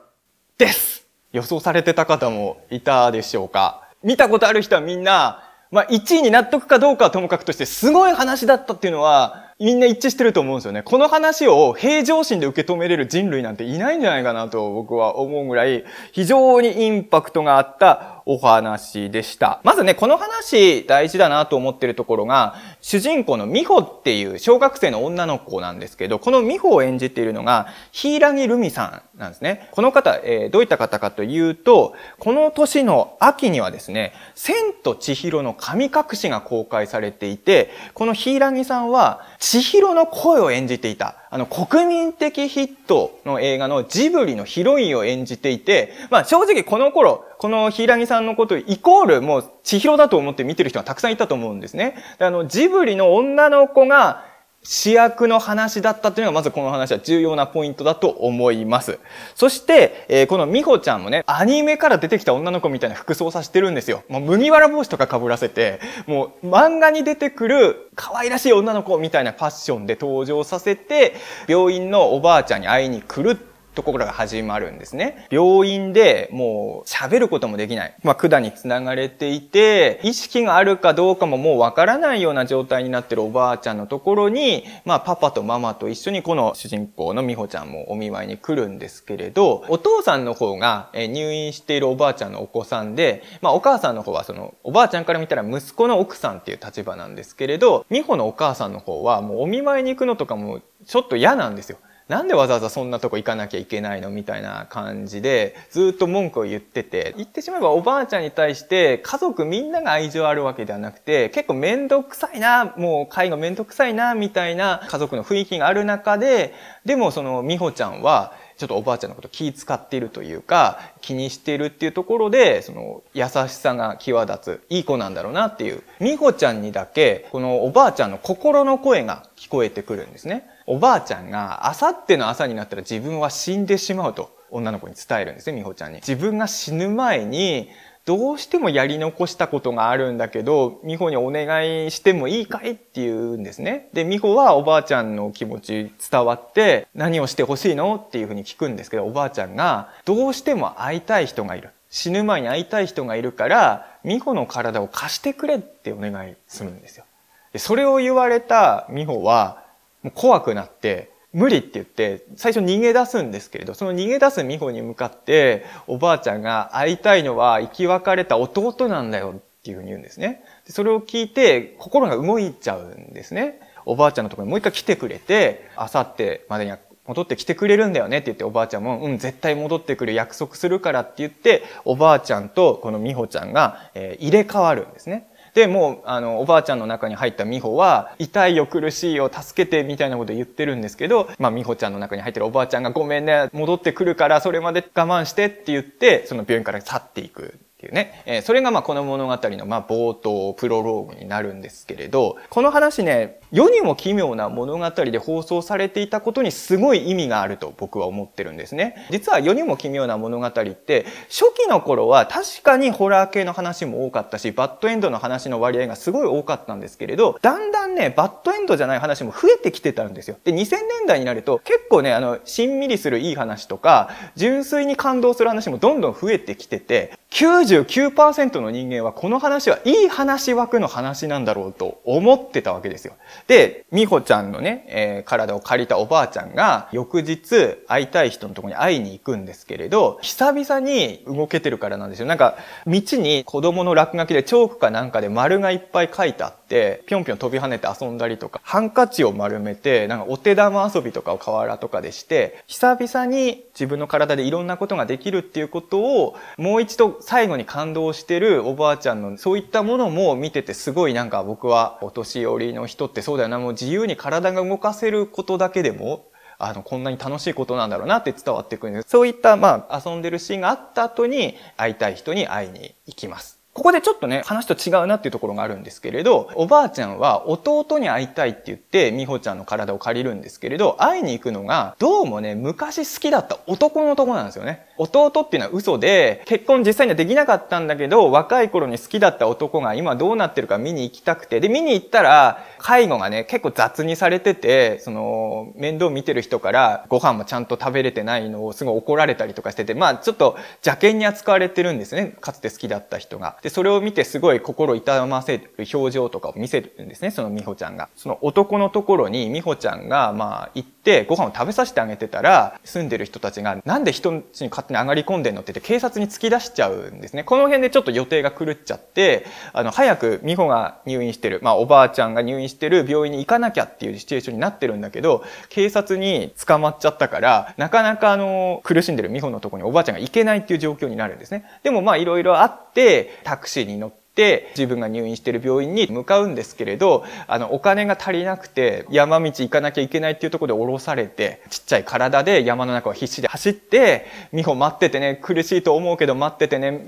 です予想されてた方もいたでしょうか見たことある人はみんな、まあ1位に納得かどうかはともかくとしてすごい話だったっていうのはみんな一致してると思うんですよね。この話を平常心で受け止めれる人類なんていないんじゃないかなと僕は思うぐらい、非常にインパクトがあったお話でした。まずね、この話大事だなと思ってるところが、主人公の美穂っていう小学生の女の子なんですけど、この美穂を演じているのが、柊ルミさんなんですね。この方、えー、どういった方かというと、この年の秋にはですね、千と千尋の神隠しが公開されていて、このギさんは、千尋の声を演じていた。あの、国民的ヒットの映画のジブリのヒロインを演じていて、まあ正直この頃、このヒイラギさんのことイコールもう千尋だと思って見てる人がたくさんいたと思うんですね。であの、ジブリの女の子が、主役の話だったというのがまずこの話は重要なポイントだと思います。そして、えー、このみほちゃんもね、アニメから出てきた女の子みたいな服装させてるんですよ。もう麦わら帽子とか被らせて、もう漫画に出てくる可愛らしい女の子みたいなファッションで登場させて、病院のおばあちゃんに会いに来るってところが始まるんですね。病院でもう喋ることもできない。まあ、管に繋がれていて、意識があるかどうかももうわからないような状態になってるおばあちゃんのところに、まあ、パパとママと一緒にこの主人公の美穂ちゃんもお見舞いに来るんですけれど、お父さんの方が入院しているおばあちゃんのお子さんで、まあ、お母さんの方はその、おばあちゃんから見たら息子の奥さんっていう立場なんですけれど、美穂のお母さんの方はもうお見舞いに行くのとかもちょっと嫌なんですよ。なんでわざわざそんなとこ行かなきゃいけないのみたいな感じで、ずっと文句を言ってて、言ってしまえばおばあちゃんに対して家族みんなが愛情あるわけではなくて、結構めんどくさいな、もう介護めんどくさいな、みたいな家族の雰囲気がある中で、でもそのみほちゃんは、ちょっとおばあちゃんのこと気使っているというか、気にしているっていうところで、その優しさが際立つ、いい子なんだろうなっていう、みほちゃんにだけ、このおばあちゃんの心の声が聞こえてくるんですね。おばあちゃんが、あさっての朝になったら自分は死んでしまうと、女の子に伝えるんですね、美穂ちゃんに。自分が死ぬ前に、どうしてもやり残したことがあるんだけど、美穂にお願いしてもいいかいって言うんですね。で、美穂はおばあちゃんの気持ち伝わって、何をしてほしいのっていうふうに聞くんですけど、おばあちゃんが、どうしても会いたい人がいる。死ぬ前に会いたい人がいるから、美穂の体を貸してくれってお願いするんですよ。でそれを言われた美穂は、もう怖くなって、無理って言って、最初逃げ出すんですけれど、その逃げ出す美穂に向かって、おばあちゃんが会いたいのは生き別れた弟なんだよっていうふうに言うんですね。それを聞いて、心が動いちゃうんですね。おばあちゃんのところにもう一回来てくれて、あさってまでには戻ってきてくれるんだよねって言っておばあちゃんも、うん、絶対戻ってくる約束するからって言って、おばあちゃんとこの美穂ちゃんが、えー、入れ替わるんですね。で、もう、あの、おばあちゃんの中に入った美穂は、痛いよ苦しいよ助けてみたいなこと言ってるんですけど、まあ美穂ちゃんの中に入ってるおばあちゃんがごめんね、戻ってくるからそれまで我慢してって言って、その病院から去っていく。ていうね、えー、それがまあこの物語のまあ冒頭、プロローグになるんですけれど、この話ね、世にも奇妙な物語で放送されていたことにすごい意味があると僕は思ってるんですね。実は世にも奇妙な物語って、初期の頃は確かにホラー系の話も多かったし、バッドエンドの話の割合がすごい多かったんですけれど、だんだんね、バッドエンドじゃない話も増えてきてたんですよ。で、2000年代になると結構ね、あの、しんみりするいい話とか、純粋に感動する話もどんどん増えてきてて、90 99%の人間はこの話はいい話枠の話なんだろうと思ってたわけですよ。で、みほちゃんのね、えー、体を借りたおばあちゃんが翌日会いたい人のとこに会いに行くんですけれど、久々に動けてるからなんですよ。なんか、道に子供の落書きでチョークかなんかで丸がいっぱい書いてあって、ってぴょんぴょん飛び跳ねて遊んだりとかハンカチを丸めてなんかお手玉遊びとかを河原とかでして久々に自分の体でいろんなことができるっていうことをもう一度最後に感動してるおばあちゃんのそういったものも見ててすごいなんか僕はお年寄りの人ってそうだよなもう自由に体が動かせることだけでもあの、こんなに楽しいことなんだろうなって伝わってくるんです。そういった、まあ、遊んでるシーンがあった後に、会いたい人に会いに行きます。ここでちょっとね、話と違うなっていうところがあるんですけれど、おばあちゃんは弟に会いたいって言って、みほちゃんの体を借りるんですけれど、会いに行くのが、どうもね、昔好きだった男の男なんですよね。弟っていうのは嘘で、結婚実際にはできなかったんだけど、若い頃に好きだった男が今どうなってるか見に行きたくて、で、見に行ったら、介護がね、結構雑にされてて、その、面倒見てる人から、ご飯もちゃんと食べれてないのをすごい怒られたりとかしてて、まあ、ちょっと邪険に扱われてるんですね。かつて好きだった人が。で、それを見てすごい心痛ませる表情とかを見せるんですね、その美穂ちゃんが。その男のところに美穂ちゃんが、まあ、行って、ってご飯を食べさせてあげてたら住んでる人たちがなんで人んちに勝手に上がり込んでんのって言って警察に突き出しちゃうんですね。この辺でちょっと予定が狂っちゃってあの早く美穂が入院してる、まあ、おばあちゃんが入院してる病院に行かなきゃっていうシチュエーションになってるんだけど警察に捕まっちゃったからなかなかあの苦しんでる美穂のとこにおばあちゃんが行けないっていう状況になるんですね。でもまあいろいろあってタクシーに乗って、自分が入院してる病院に向かうんですけれど、あの、お金が足りなくて、山道行かなきゃいけないっていうところで降ろされて、ちっちゃい体で山の中を必死で走って、美穂待っててね、苦しいと思うけど待っててね、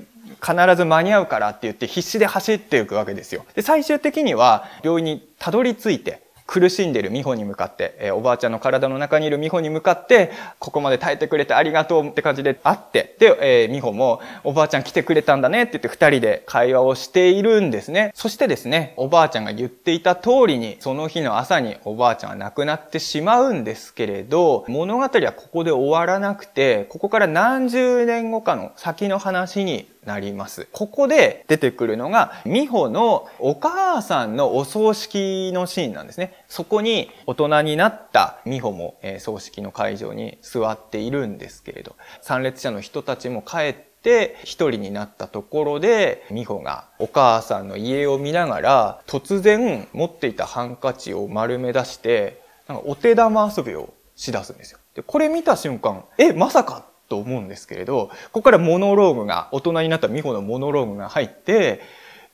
必ず間に合うからって言って必死で走っていくわけですよ。で、最終的には病院にたどり着いて、苦しんでる美穂に向かって、えー、おばあちゃんの体の中にいる美穂に向かって、ここまで耐えてくれてありがとうって感じで会って、で、えー、美穂も、おばあちゃん来てくれたんだねって言って二人で会話をしているんですね。そしてですね、おばあちゃんが言っていた通りに、その日の朝におばあちゃんは亡くなってしまうんですけれど、物語はここで終わらなくて、ここから何十年後かの先の話になります。ここで出てくるのが、美穂のお母さんのお葬式のシーンなんですね。そこに大人になった美穂も、え葬式の会場に座っているんですけれど、参列者の人たちも帰って一人になったところで、美穂がお母さんの家を見ながら、突然持っていたハンカチを丸め出して、なんかお手玉遊びをしだすんですよ。で、これ見た瞬間、え、まさかと思うんですけれど、ここからモノローグが、大人になった美穂のモノローグが入って、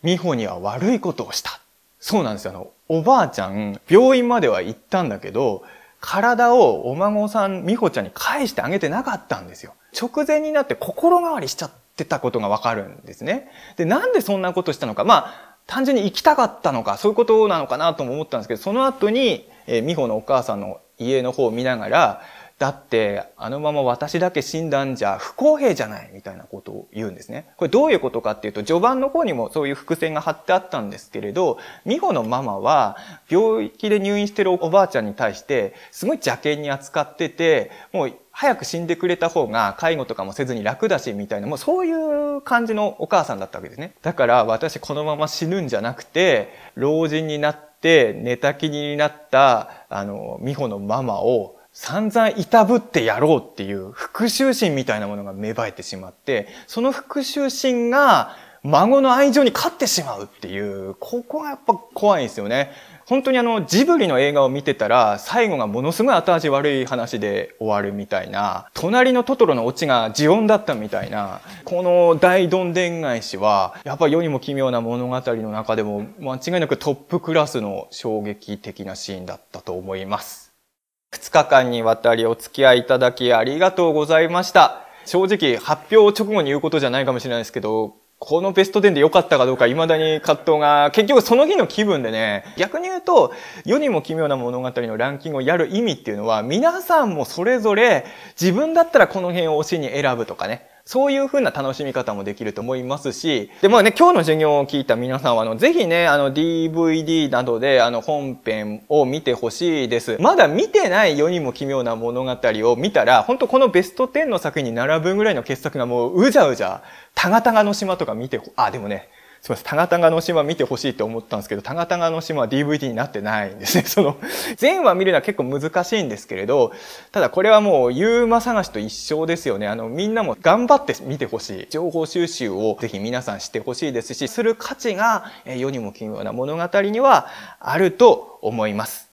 美穂には悪いことをした。そうなんですよ。あの、おばあちゃん、病院までは行ったんだけど、体をお孫さん、美穂ちゃんに返してあげてなかったんですよ。直前になって心変わりしちゃってたことがわかるんですね。で、なんでそんなことしたのか。まあ、単純に行きたかったのか、そういうことなのかなとも思ったんですけど、その後に、えー、美穂のお母さんの家の方を見ながら、だって、あのまま私だけ死んだんじゃ不公平じゃないみたいなことを言うんですね。これどういうことかっていうと、序盤の方にもそういう伏線が張ってあったんですけれど、美穂のママは、病気で入院してるおばあちゃんに対して、すごい邪険に扱ってて、もう早く死んでくれた方が介護とかもせずに楽だしみたいな、もうそういう感じのお母さんだったわけですね。だから私このまま死ぬんじゃなくて、老人になって寝たきりになった、あの、美穂のママを散々いたぶってやろうっていう復讐心みたいなものが芽生えてしまって、その復讐心が孫の愛情に勝ってしまうっていう、ここがやっぱ怖いんですよね。本当にあのジブリの映画を見てたら最後がものすごい後味悪い話で終わるみたいな隣のトトロのオチがオ音だったみたいなこの大どんでん返しはやっぱ世にも奇妙な物語の中でも間違いなくトップクラスの衝撃的なシーンだったと思います。2日間にわたりお付き合いいただきありがとうございました。正直発表直後に言うことじゃないかもしれないですけど、このベスト10で良かったかどうか未だに葛藤が、結局その日の気分でね、逆に言うと、世にも奇妙な物語のランキングをやる意味っていうのは、皆さんもそれぞれ自分だったらこの辺を推しに選ぶとかね、そういうふうな楽しみ方もできると思いますし、で、まあね、今日の授業を聞いた皆さんは、あの、ぜひね、あの、DVD などで、あの、本編を見てほしいです。まだ見てない世にも奇妙な物語を見たら、本当このベスト10の作品に並ぶぐらいの傑作がもう、うじゃうじゃ、たがたがの島とか見て、あ、でもね、すみません、タガタガの島見てほしいと思ったんですけど、タガタガの島は DVD になってないんですね。<laughs> その、全話見るのは結構難しいんですけれど、ただこれはもう、ユーマ探しと一緒ですよね。あの、みんなも頑張って見てほしい。情報収集をぜひ皆さんしてほしいですし、する価値が世にも奇妙な物語にはあると思います。